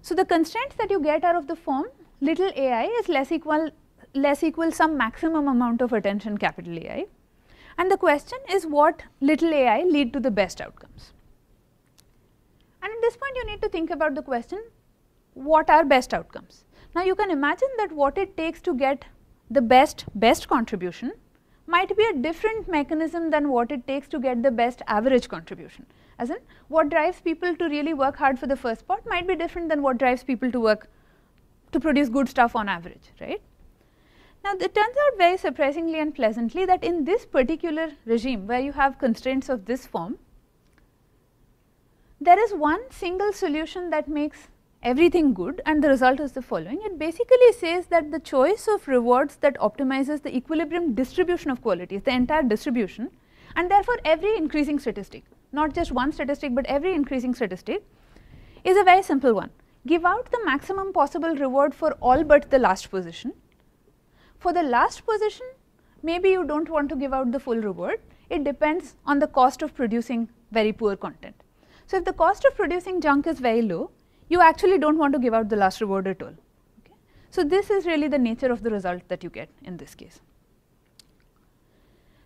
So, the constraints that you get are of the form little ai is less equal less equal some maximum amount of attention capital AI and the question is what little ai lead to the best outcomes. And at this point you need to think about the question what are best outcomes. Now you can imagine that what it takes to get the best best contribution might be a different mechanism than what it takes to get the best average contribution. As in what drives people to really work hard for the first part might be different than what drives people to work to produce good stuff on average, right. Now, it turns out very surprisingly and pleasantly that in this particular regime where you have constraints of this form, there is one single solution that makes everything good and the result is the following. It basically says that the choice of rewards that optimizes the equilibrium distribution of qualities, the entire distribution and therefore every increasing statistic, not just one statistic but every increasing statistic is a very simple one. Give out the maximum possible reward for all but the last position. For the last position, maybe you do not want to give out the full reward, it depends on the cost of producing very poor content. So, if the cost of producing junk is very low, you actually do not want to give out the last reward at all. Okay. So, this is really the nature of the result that you get in this case.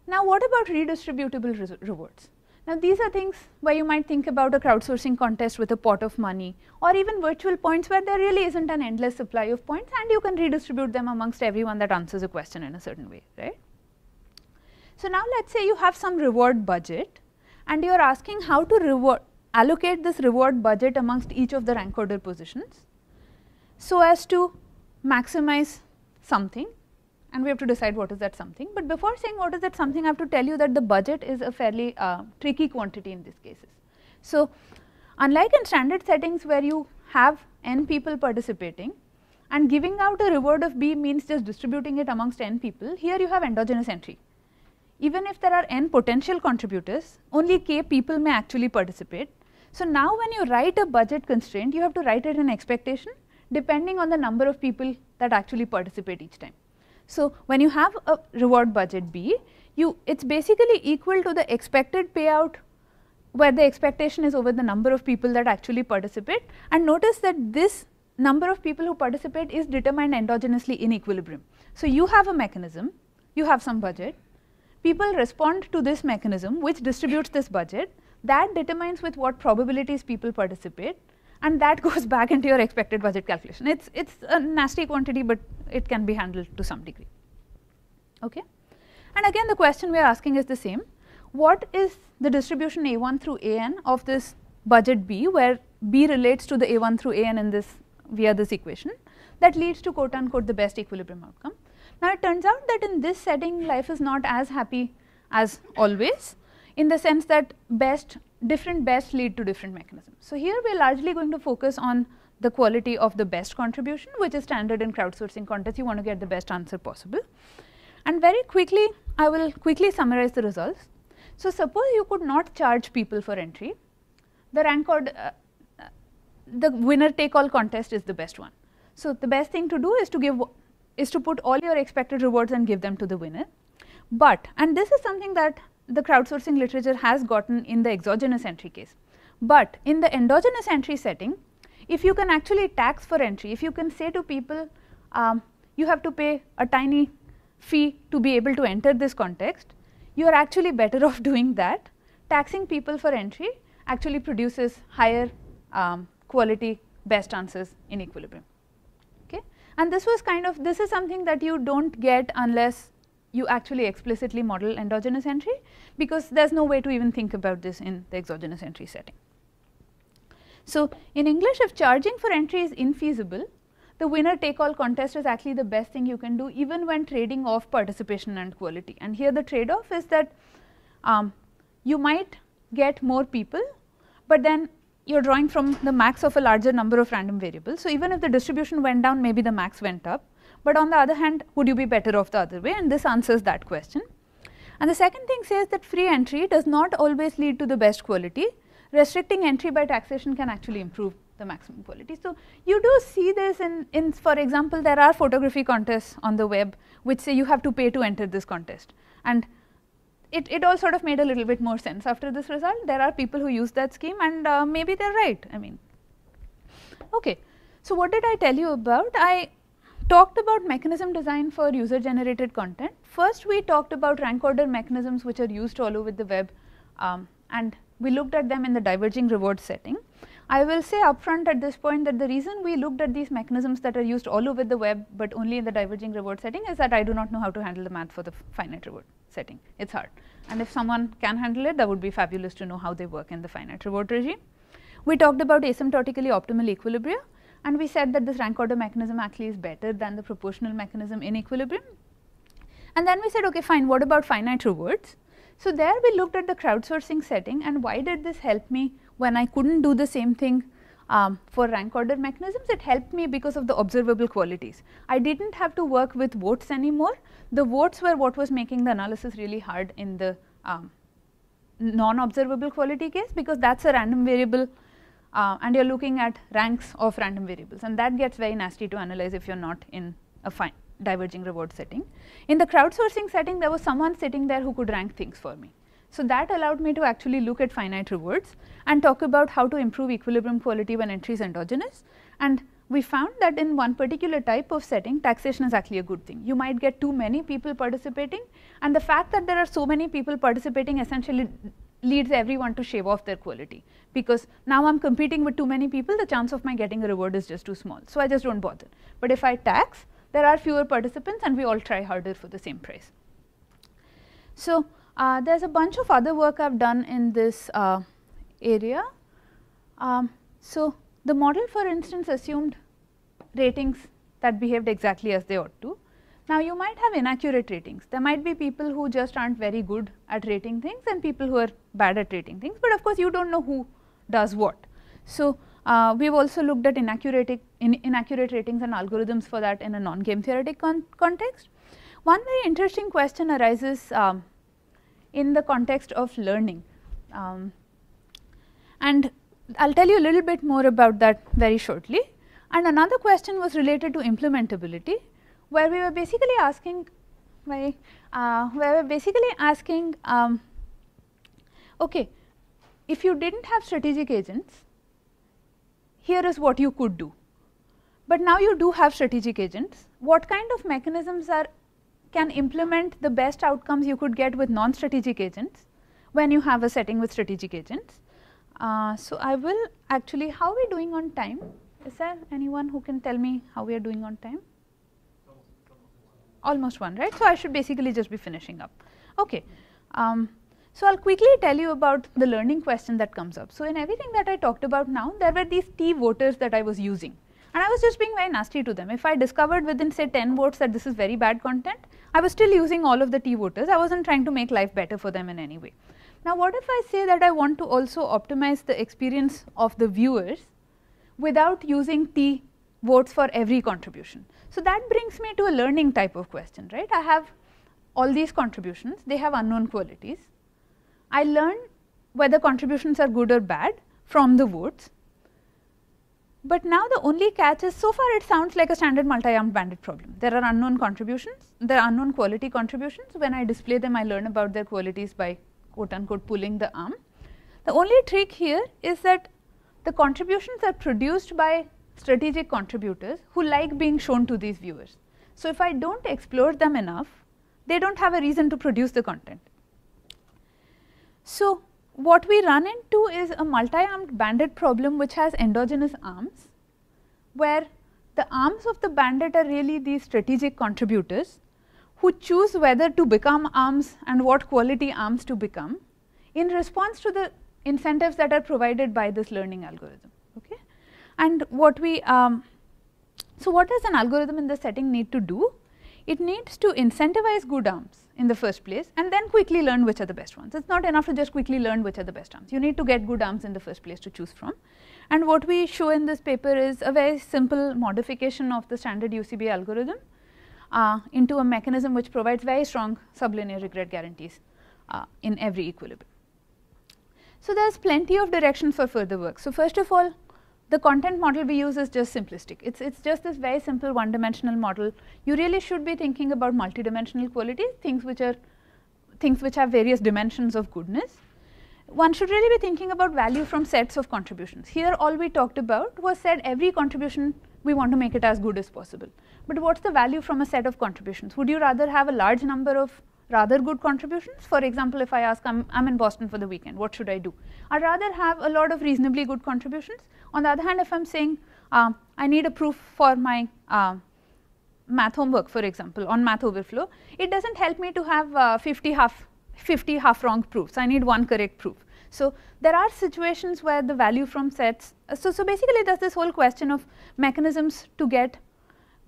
Now, what about redistributable rewards? Now, these are things where you might think about a crowdsourcing contest with a pot of money or even virtual points where there really isn't an endless supply of points and you can redistribute them amongst everyone that answers a question in a certain way, right. So, now let us say you have some reward budget and you are asking how to reward allocate this reward budget amongst each of the rank order positions so as to maximize something and we have to decide what is that something. But before saying what is that something, I have to tell you that the budget is a fairly uh, tricky quantity in these cases. So, unlike in standard settings where you have n people participating and giving out a reward of b means just distributing it amongst n people, here you have endogenous entry. Even if there are n potential contributors, only k people may actually participate so, now when you write a budget constraint, you have to write it in expectation depending on the number of people that actually participate each time. So, when you have a reward budget B, you it is basically equal to the expected payout where the expectation is over the number of people that actually participate and notice that this number of people who participate is determined endogenously in equilibrium. So, you have a mechanism, you have some budget, people respond to this mechanism which distributes this budget that determines with what probabilities people participate and that goes back into your expected budget calculation. It's, it's a nasty quantity, but it can be handled to some degree. Okay? And again, the question we are asking is the same. What is the distribution A1 through AN of this budget B, where B relates to the A1 through AN in this via this equation that leads to quote unquote the best equilibrium outcome. Now, it turns out that in this setting life is not as happy as always in the sense that best different best lead to different mechanisms. So, here we are largely going to focus on the quality of the best contribution which is standard in crowdsourcing contests you want to get the best answer possible. And very quickly I will quickly summarize the results. So, suppose you could not charge people for entry the rank order uh, uh the winner take all contest is the best one. So, the best thing to do is to give is to put all your expected rewards and give them to the winner. But and this is something that the crowdsourcing literature has gotten in the exogenous entry case. But in the endogenous entry setting, if you can actually tax for entry, if you can say to people, um, you have to pay a tiny fee to be able to enter this context, you are actually better off doing that. Taxing people for entry actually produces higher um, quality best answers in equilibrium. Okay? And this was kind of, this is something that you do not get unless you actually explicitly model endogenous entry because there is no way to even think about this in the exogenous entry setting. So, in English if charging for entry is infeasible, the winner take all contest is actually the best thing you can do even when trading off participation and quality. And here the trade off is that um, you might get more people, but then you are drawing from the max of a larger number of random variables. So, even if the distribution went down maybe the max went up but on the other hand would you be better off the other way and this answers that question. And the second thing says that free entry does not always lead to the best quality, restricting entry by taxation can actually improve the maximum quality. So, you do see this in, in for example, there are photography contests on the web which say you have to pay to enter this contest and it, it all sort of made a little bit more sense after this result. There are people who use that scheme and uh, maybe they are right, I mean. Okay. So, what did I tell you about? I talked about mechanism design for user generated content. First we talked about rank order mechanisms which are used all over the web um, and we looked at them in the diverging reward setting. I will say upfront at this point that the reason we looked at these mechanisms that are used all over the web but only in the diverging reward setting is that I do not know how to handle the math for the finite reward setting. It is hard and if someone can handle it that would be fabulous to know how they work in the finite reward regime. We talked about asymptotically optimal equilibria and we said that this rank order mechanism actually is better than the proportional mechanism in equilibrium. And then we said okay fine what about finite rewards. So, there we looked at the crowdsourcing setting and why did this help me when I could not do the same thing um, for rank order mechanisms it helped me because of the observable qualities. I did not have to work with votes anymore the votes were what was making the analysis really hard in the um, non observable quality case because that is a random variable uh, and you are looking at ranks of random variables and that gets very nasty to analyze if you are not in a fine diverging reward setting. In the crowdsourcing setting there was someone sitting there who could rank things for me. So that allowed me to actually look at finite rewards and talk about how to improve equilibrium quality when entry is endogenous and we found that in one particular type of setting taxation is actually a good thing. You might get too many people participating and the fact that there are so many people participating essentially leads everyone to shave off their quality because now I'm competing with too many people, the chance of my getting a reward is just too small. So, I just do not bother. But if I tax, there are fewer participants and we all try harder for the same price. So, uh, there is a bunch of other work I have done in this uh, area. Um, so, the model for instance assumed ratings that behaved exactly as they ought to. Now you might have inaccurate ratings. There might be people who just aren't very good at rating things and people who are bad at rating things, but of course you don't know who does what. So uh, we've also looked at inaccurate, in, inaccurate ratings and algorithms for that in a non-game theoretic con context. One very interesting question arises um, in the context of learning um, and I will tell you a little bit more about that very shortly. And another question was related to implementability where we were basically asking my, uh, where we were basically asking um, okay if you did not have strategic agents here is what you could do. But now you do have strategic agents what kind of mechanisms are can implement the best outcomes you could get with non-strategic agents when you have a setting with strategic agents. Uh, so, I will actually how are we doing on time? Is there anyone who can tell me how we are doing on time? almost 1 right. So, I should basically just be finishing up. Okay. Um, so, I will quickly tell you about the learning question that comes up. So, in everything that I talked about now there were these T voters that I was using and I was just being very nasty to them. If I discovered within say 10 votes that this is very bad content, I was still using all of the T voters. I was not trying to make life better for them in any way. Now, what if I say that I want to also optimize the experience of the viewers without using T votes for every contribution? So that brings me to a learning type of question, right? I have all these contributions, they have unknown qualities. I learn whether contributions are good or bad from the votes. But now the only catch is so far it sounds like a standard multi-armed bandit problem. There are unknown contributions, there are unknown quality contributions. When I display them, I learn about their qualities by quote unquote pulling the arm. The only trick here is that the contributions are produced by strategic contributors who like being shown to these viewers. So if I don't explore them enough, they don't have a reason to produce the content. So what we run into is a multi-armed bandit problem which has endogenous arms, where the arms of the bandit are really these strategic contributors who choose whether to become arms and what quality arms to become in response to the incentives that are provided by this learning algorithm and what we um, so what does an algorithm in this setting need to do? It needs to incentivize good arms in the first place and then quickly learn which are the best ones. It is not enough to just quickly learn which are the best arms. You need to get good arms in the first place to choose from. And what we show in this paper is a very simple modification of the standard UCB algorithm uh, into a mechanism which provides very strong sublinear regret guarantees uh, in every equilibrium. So, there is plenty of direction for further work. So, first of all the content model we use is just simplistic. It's, it's just this very simple one dimensional model. You really should be thinking about multidimensional qualities, things which are things which have various dimensions of goodness. One should really be thinking about value from sets of contributions. Here all we talked about was said every contribution we want to make it as good as possible. But what's the value from a set of contributions? Would you rather have a large number of rather good contributions. For example, if I ask I'm, I'm in Boston for the weekend, what should I do? I'd rather have a lot of reasonably good contributions. On the other hand, if I'm saying uh, I need a proof for my uh, math homework, for example, on math overflow, it doesn't help me to have uh, 50 half 50 half wrong proofs. I need one correct proof. So, there are situations where the value from sets. So, so basically there is this whole question of mechanisms to get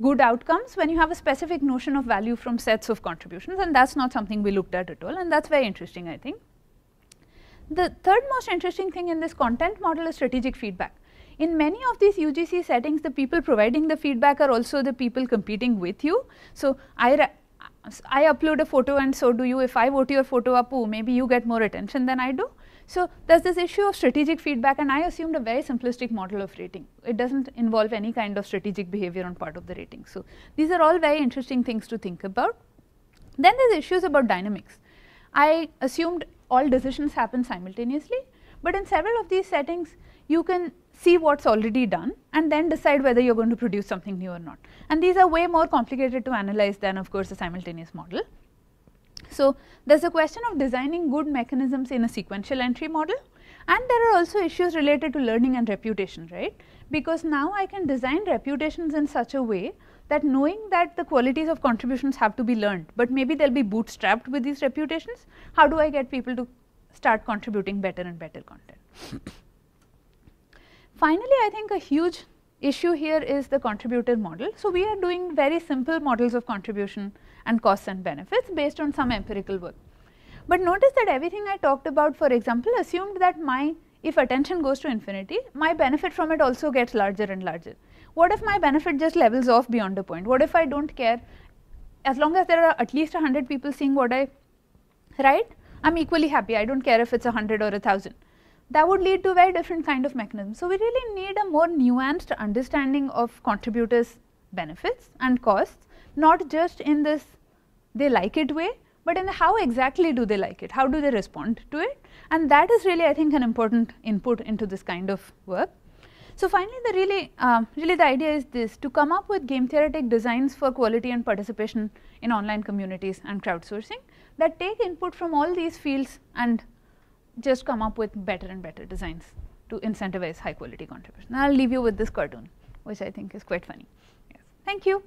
good outcomes when you have a specific notion of value from sets of contributions and that's not something we looked at at all and that's very interesting I think. The third most interesting thing in this content model is strategic feedback. In many of these UGC settings the people providing the feedback are also the people competing with you. So, I I upload a photo and so do you if I vote your photo up oh, maybe you get more attention than I do. So, there is this issue of strategic feedback and I assumed a very simplistic model of rating. It does not involve any kind of strategic behavior on part of the rating. So, these are all very interesting things to think about. Then there is issues about dynamics. I assumed all decisions happen simultaneously, but in several of these settings you can see what is already done and then decide whether you are going to produce something new or not. And these are way more complicated to analyze than of course the simultaneous model. So, there is a question of designing good mechanisms in a sequential entry model and there are also issues related to learning and reputation, right? Because now I can design reputations in such a way that knowing that the qualities of contributions have to be learned, but maybe they will be bootstrapped with these reputations, how do I get people to start contributing better and better content? Finally, I think a huge issue here is the contributor model. So, we are doing very simple models of contribution and costs and benefits based on some empirical work. But notice that everything I talked about for example assumed that my if attention goes to infinity my benefit from it also gets larger and larger. What if my benefit just levels off beyond a point? What if I do not care as long as there are at least 100 people seeing what I write I am equally happy I do not care if it is 100 or 1000 that would lead to very different kind of mechanism. So, we really need a more nuanced understanding of contributors benefits and costs not just in this they like it way, but in how exactly do they like it, how do they respond to it and that is really I think an important input into this kind of work. So, finally, the really, uh, really the idea is this to come up with game theoretic designs for quality and participation in online communities and crowdsourcing that take input from all these fields and just come up with better and better designs to incentivize high quality contribution. I will leave you with this cartoon which I think is quite funny. Yes. Thank you.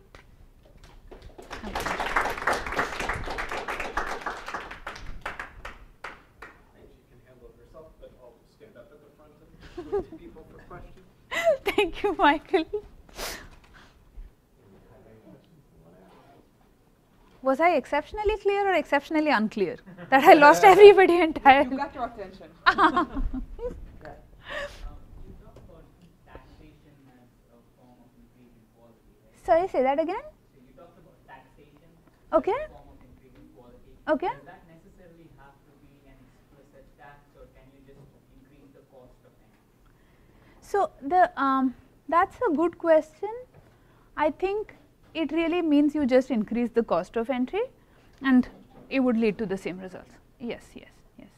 Thank you, Michael. Was I exceptionally clear or exceptionally unclear? That I lost everybody entirely. You got your attention. Sorry, say that again. Okay. Okay. So the um, that's a good question. I think it really means you just increase the cost of entry and it would lead to the same results. Yes, yes, yes.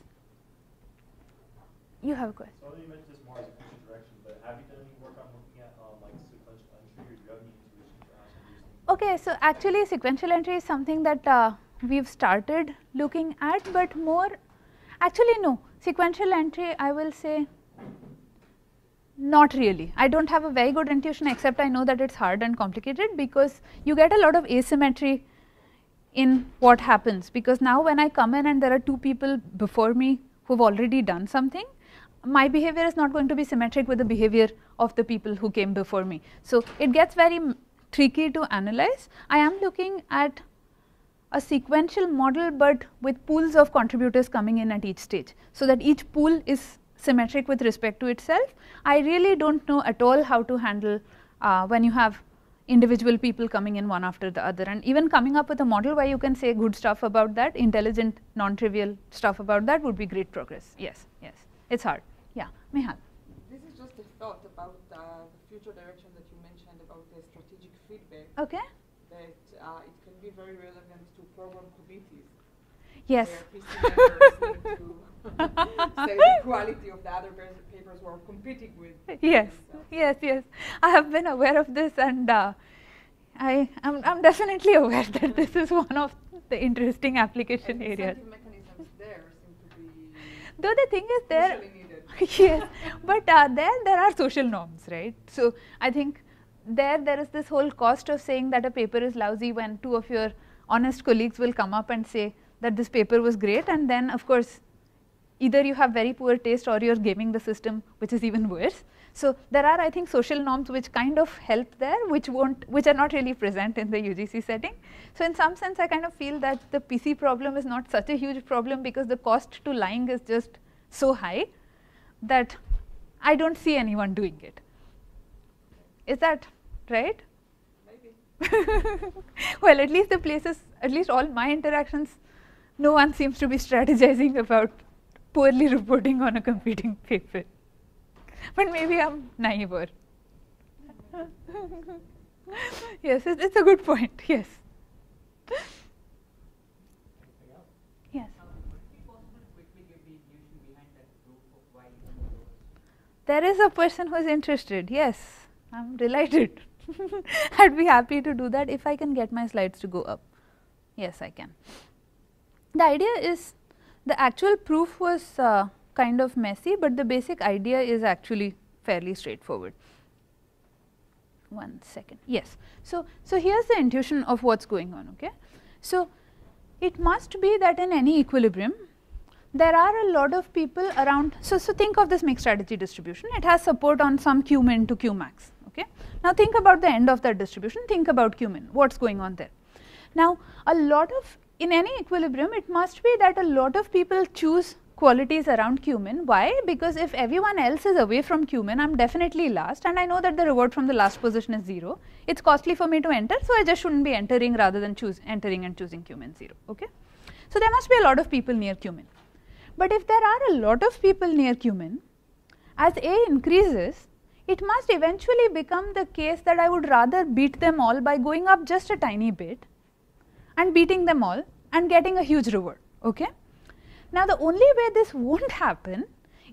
You have a question. Okay, so actually sequential entry is something that uh, we have started looking at, but more actually no, sequential entry I will say not really. I do not have a very good intuition except I know that it is hard and complicated because you get a lot of asymmetry in what happens because now when I come in and there are two people before me who have already done something, my behavior is not going to be symmetric with the behavior of the people who came before me. So, it gets very tricky to analyze. I am looking at a sequential model, but with pools of contributors coming in at each stage. So, that each pool is symmetric with respect to itself. I really do not know at all how to handle uh, when you have individual people coming in one after the other and even coming up with a model where you can say good stuff about that, intelligent, non-trivial stuff about that would be great progress. Yes, yes, it is hard. Yeah, Mihal. This is just a thought about uh, the future direction Okay. That uh, it can be very relevant to program committees. Yes. say the quality of the other papers we're competing with. Yes, yes, yes. I have been aware of this, and uh, I am I'm, I'm definitely aware that this is one of the interesting application and areas. There Though the thing is there, yes, but uh, there there are social norms, right? So I think there there is this whole cost of saying that a paper is lousy when two of your honest colleagues will come up and say that this paper was great and then of course either you have very poor taste or you're gaming the system which is even worse. So there are I think social norms which kind of help there which won't which are not really present in the UGC setting. So in some sense I kind of feel that the PC problem is not such a huge problem because the cost to lying is just so high that I don't see anyone doing it. Is that right? well, at least the places, at least all my interactions, no one seems to be strategizing about poorly reporting on a competing paper. But maybe I'm naive or. yes, it's, it's a good point. Yes. Yes. There is a person who is interested. Yes, I'm delighted. I would be happy to do that if I can get my slides to go up. Yes, I can. The idea is the actual proof was uh, kind of messy, but the basic idea is actually fairly straightforward. One second, yes. So, so here's the intuition of what's going on. Okay, so it must be that in any equilibrium there are a lot of people around. So, so think of this mixed strategy distribution. It has support on some q min to q max. Okay. Now think about the end of that distribution, think about cumin, what is going on there. Now a lot of, in any equilibrium it must be that a lot of people choose qualities around cumin. Why? Because if everyone else is away from cumin, I am definitely last and I know that the reward from the last position is 0. It is costly for me to enter, so I just should not be entering rather than choose entering and choosing cumin 0. Okay. So there must be a lot of people near cumin. But if there are a lot of people near cumin, as A increases, it must eventually become the case that I would rather beat them all by going up just a tiny bit and beating them all and getting a huge reward. Okay? Now, the only way this won't happen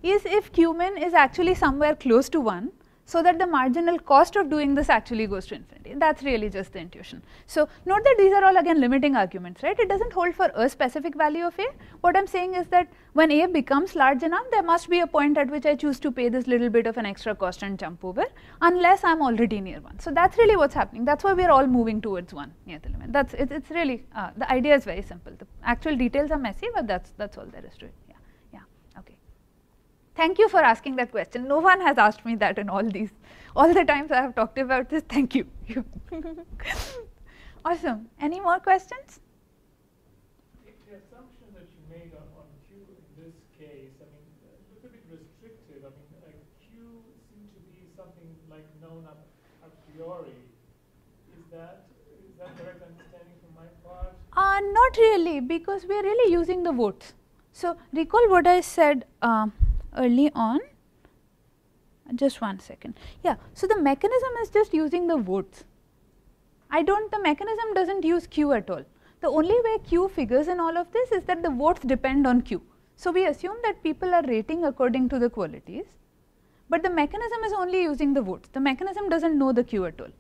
is if Qmin is actually somewhere close to 1 so that the marginal cost of doing this actually goes to infinity. That's really just the intuition. So note that these are all again limiting arguments, right? It doesn't hold for a specific value of A. What I'm saying is that when A becomes large enough, there must be a point at which I choose to pay this little bit of an extra cost and jump over unless I'm already near 1. So that's really what's happening. That's why we're all moving towards 1 near the limit. That's, it, it's really, uh, the idea is very simple. The actual details are messy, but that's, that's all there is to it. Thank you for asking that question. No one has asked me that in all these, all the times I have talked about this. Thank you. awesome. Any more questions? The assumption that you made on, Q in this case, I mean, a little bit restrictive. I mean, Q seemed to be something like known a, priori. Is that correct understanding from my part? Uh, not really, because we are really using the votes. So recall what I said. Uh, early on just one second yeah so the mechanism is just using the votes i don't the mechanism doesn't use q at all the only way q figures in all of this is that the votes depend on q so we assume that people are rating according to the qualities but the mechanism is only using the votes the mechanism doesn't know the q at all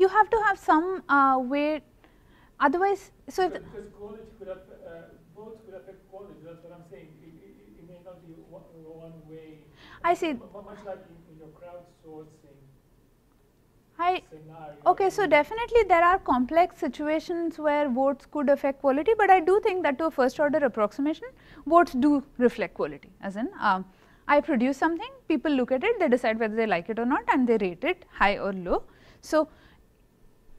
you have to have some uh, way, otherwise, so if. Because quality could have, uh, both could affect quality, that's what I'm saying. It, it, it may not be one, one way. I see. Much like in, in your crowdsourcing I, okay, so definitely there are complex situations where votes could affect quality, but I do think that to a first order approximation, votes do reflect quality as in um, I produce something, people look at it, they decide whether they like it or not and they rate it high or low. So,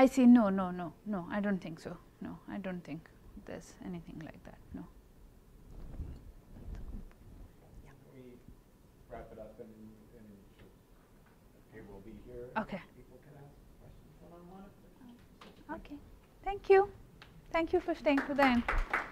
I say No, no, no, no, I do not think so. No, I do not think there is anything like that. No. Yeah. We wrap it up and, and it will be here. Okay. One -on -one. Okay. Thank you. Thank you for staying for them.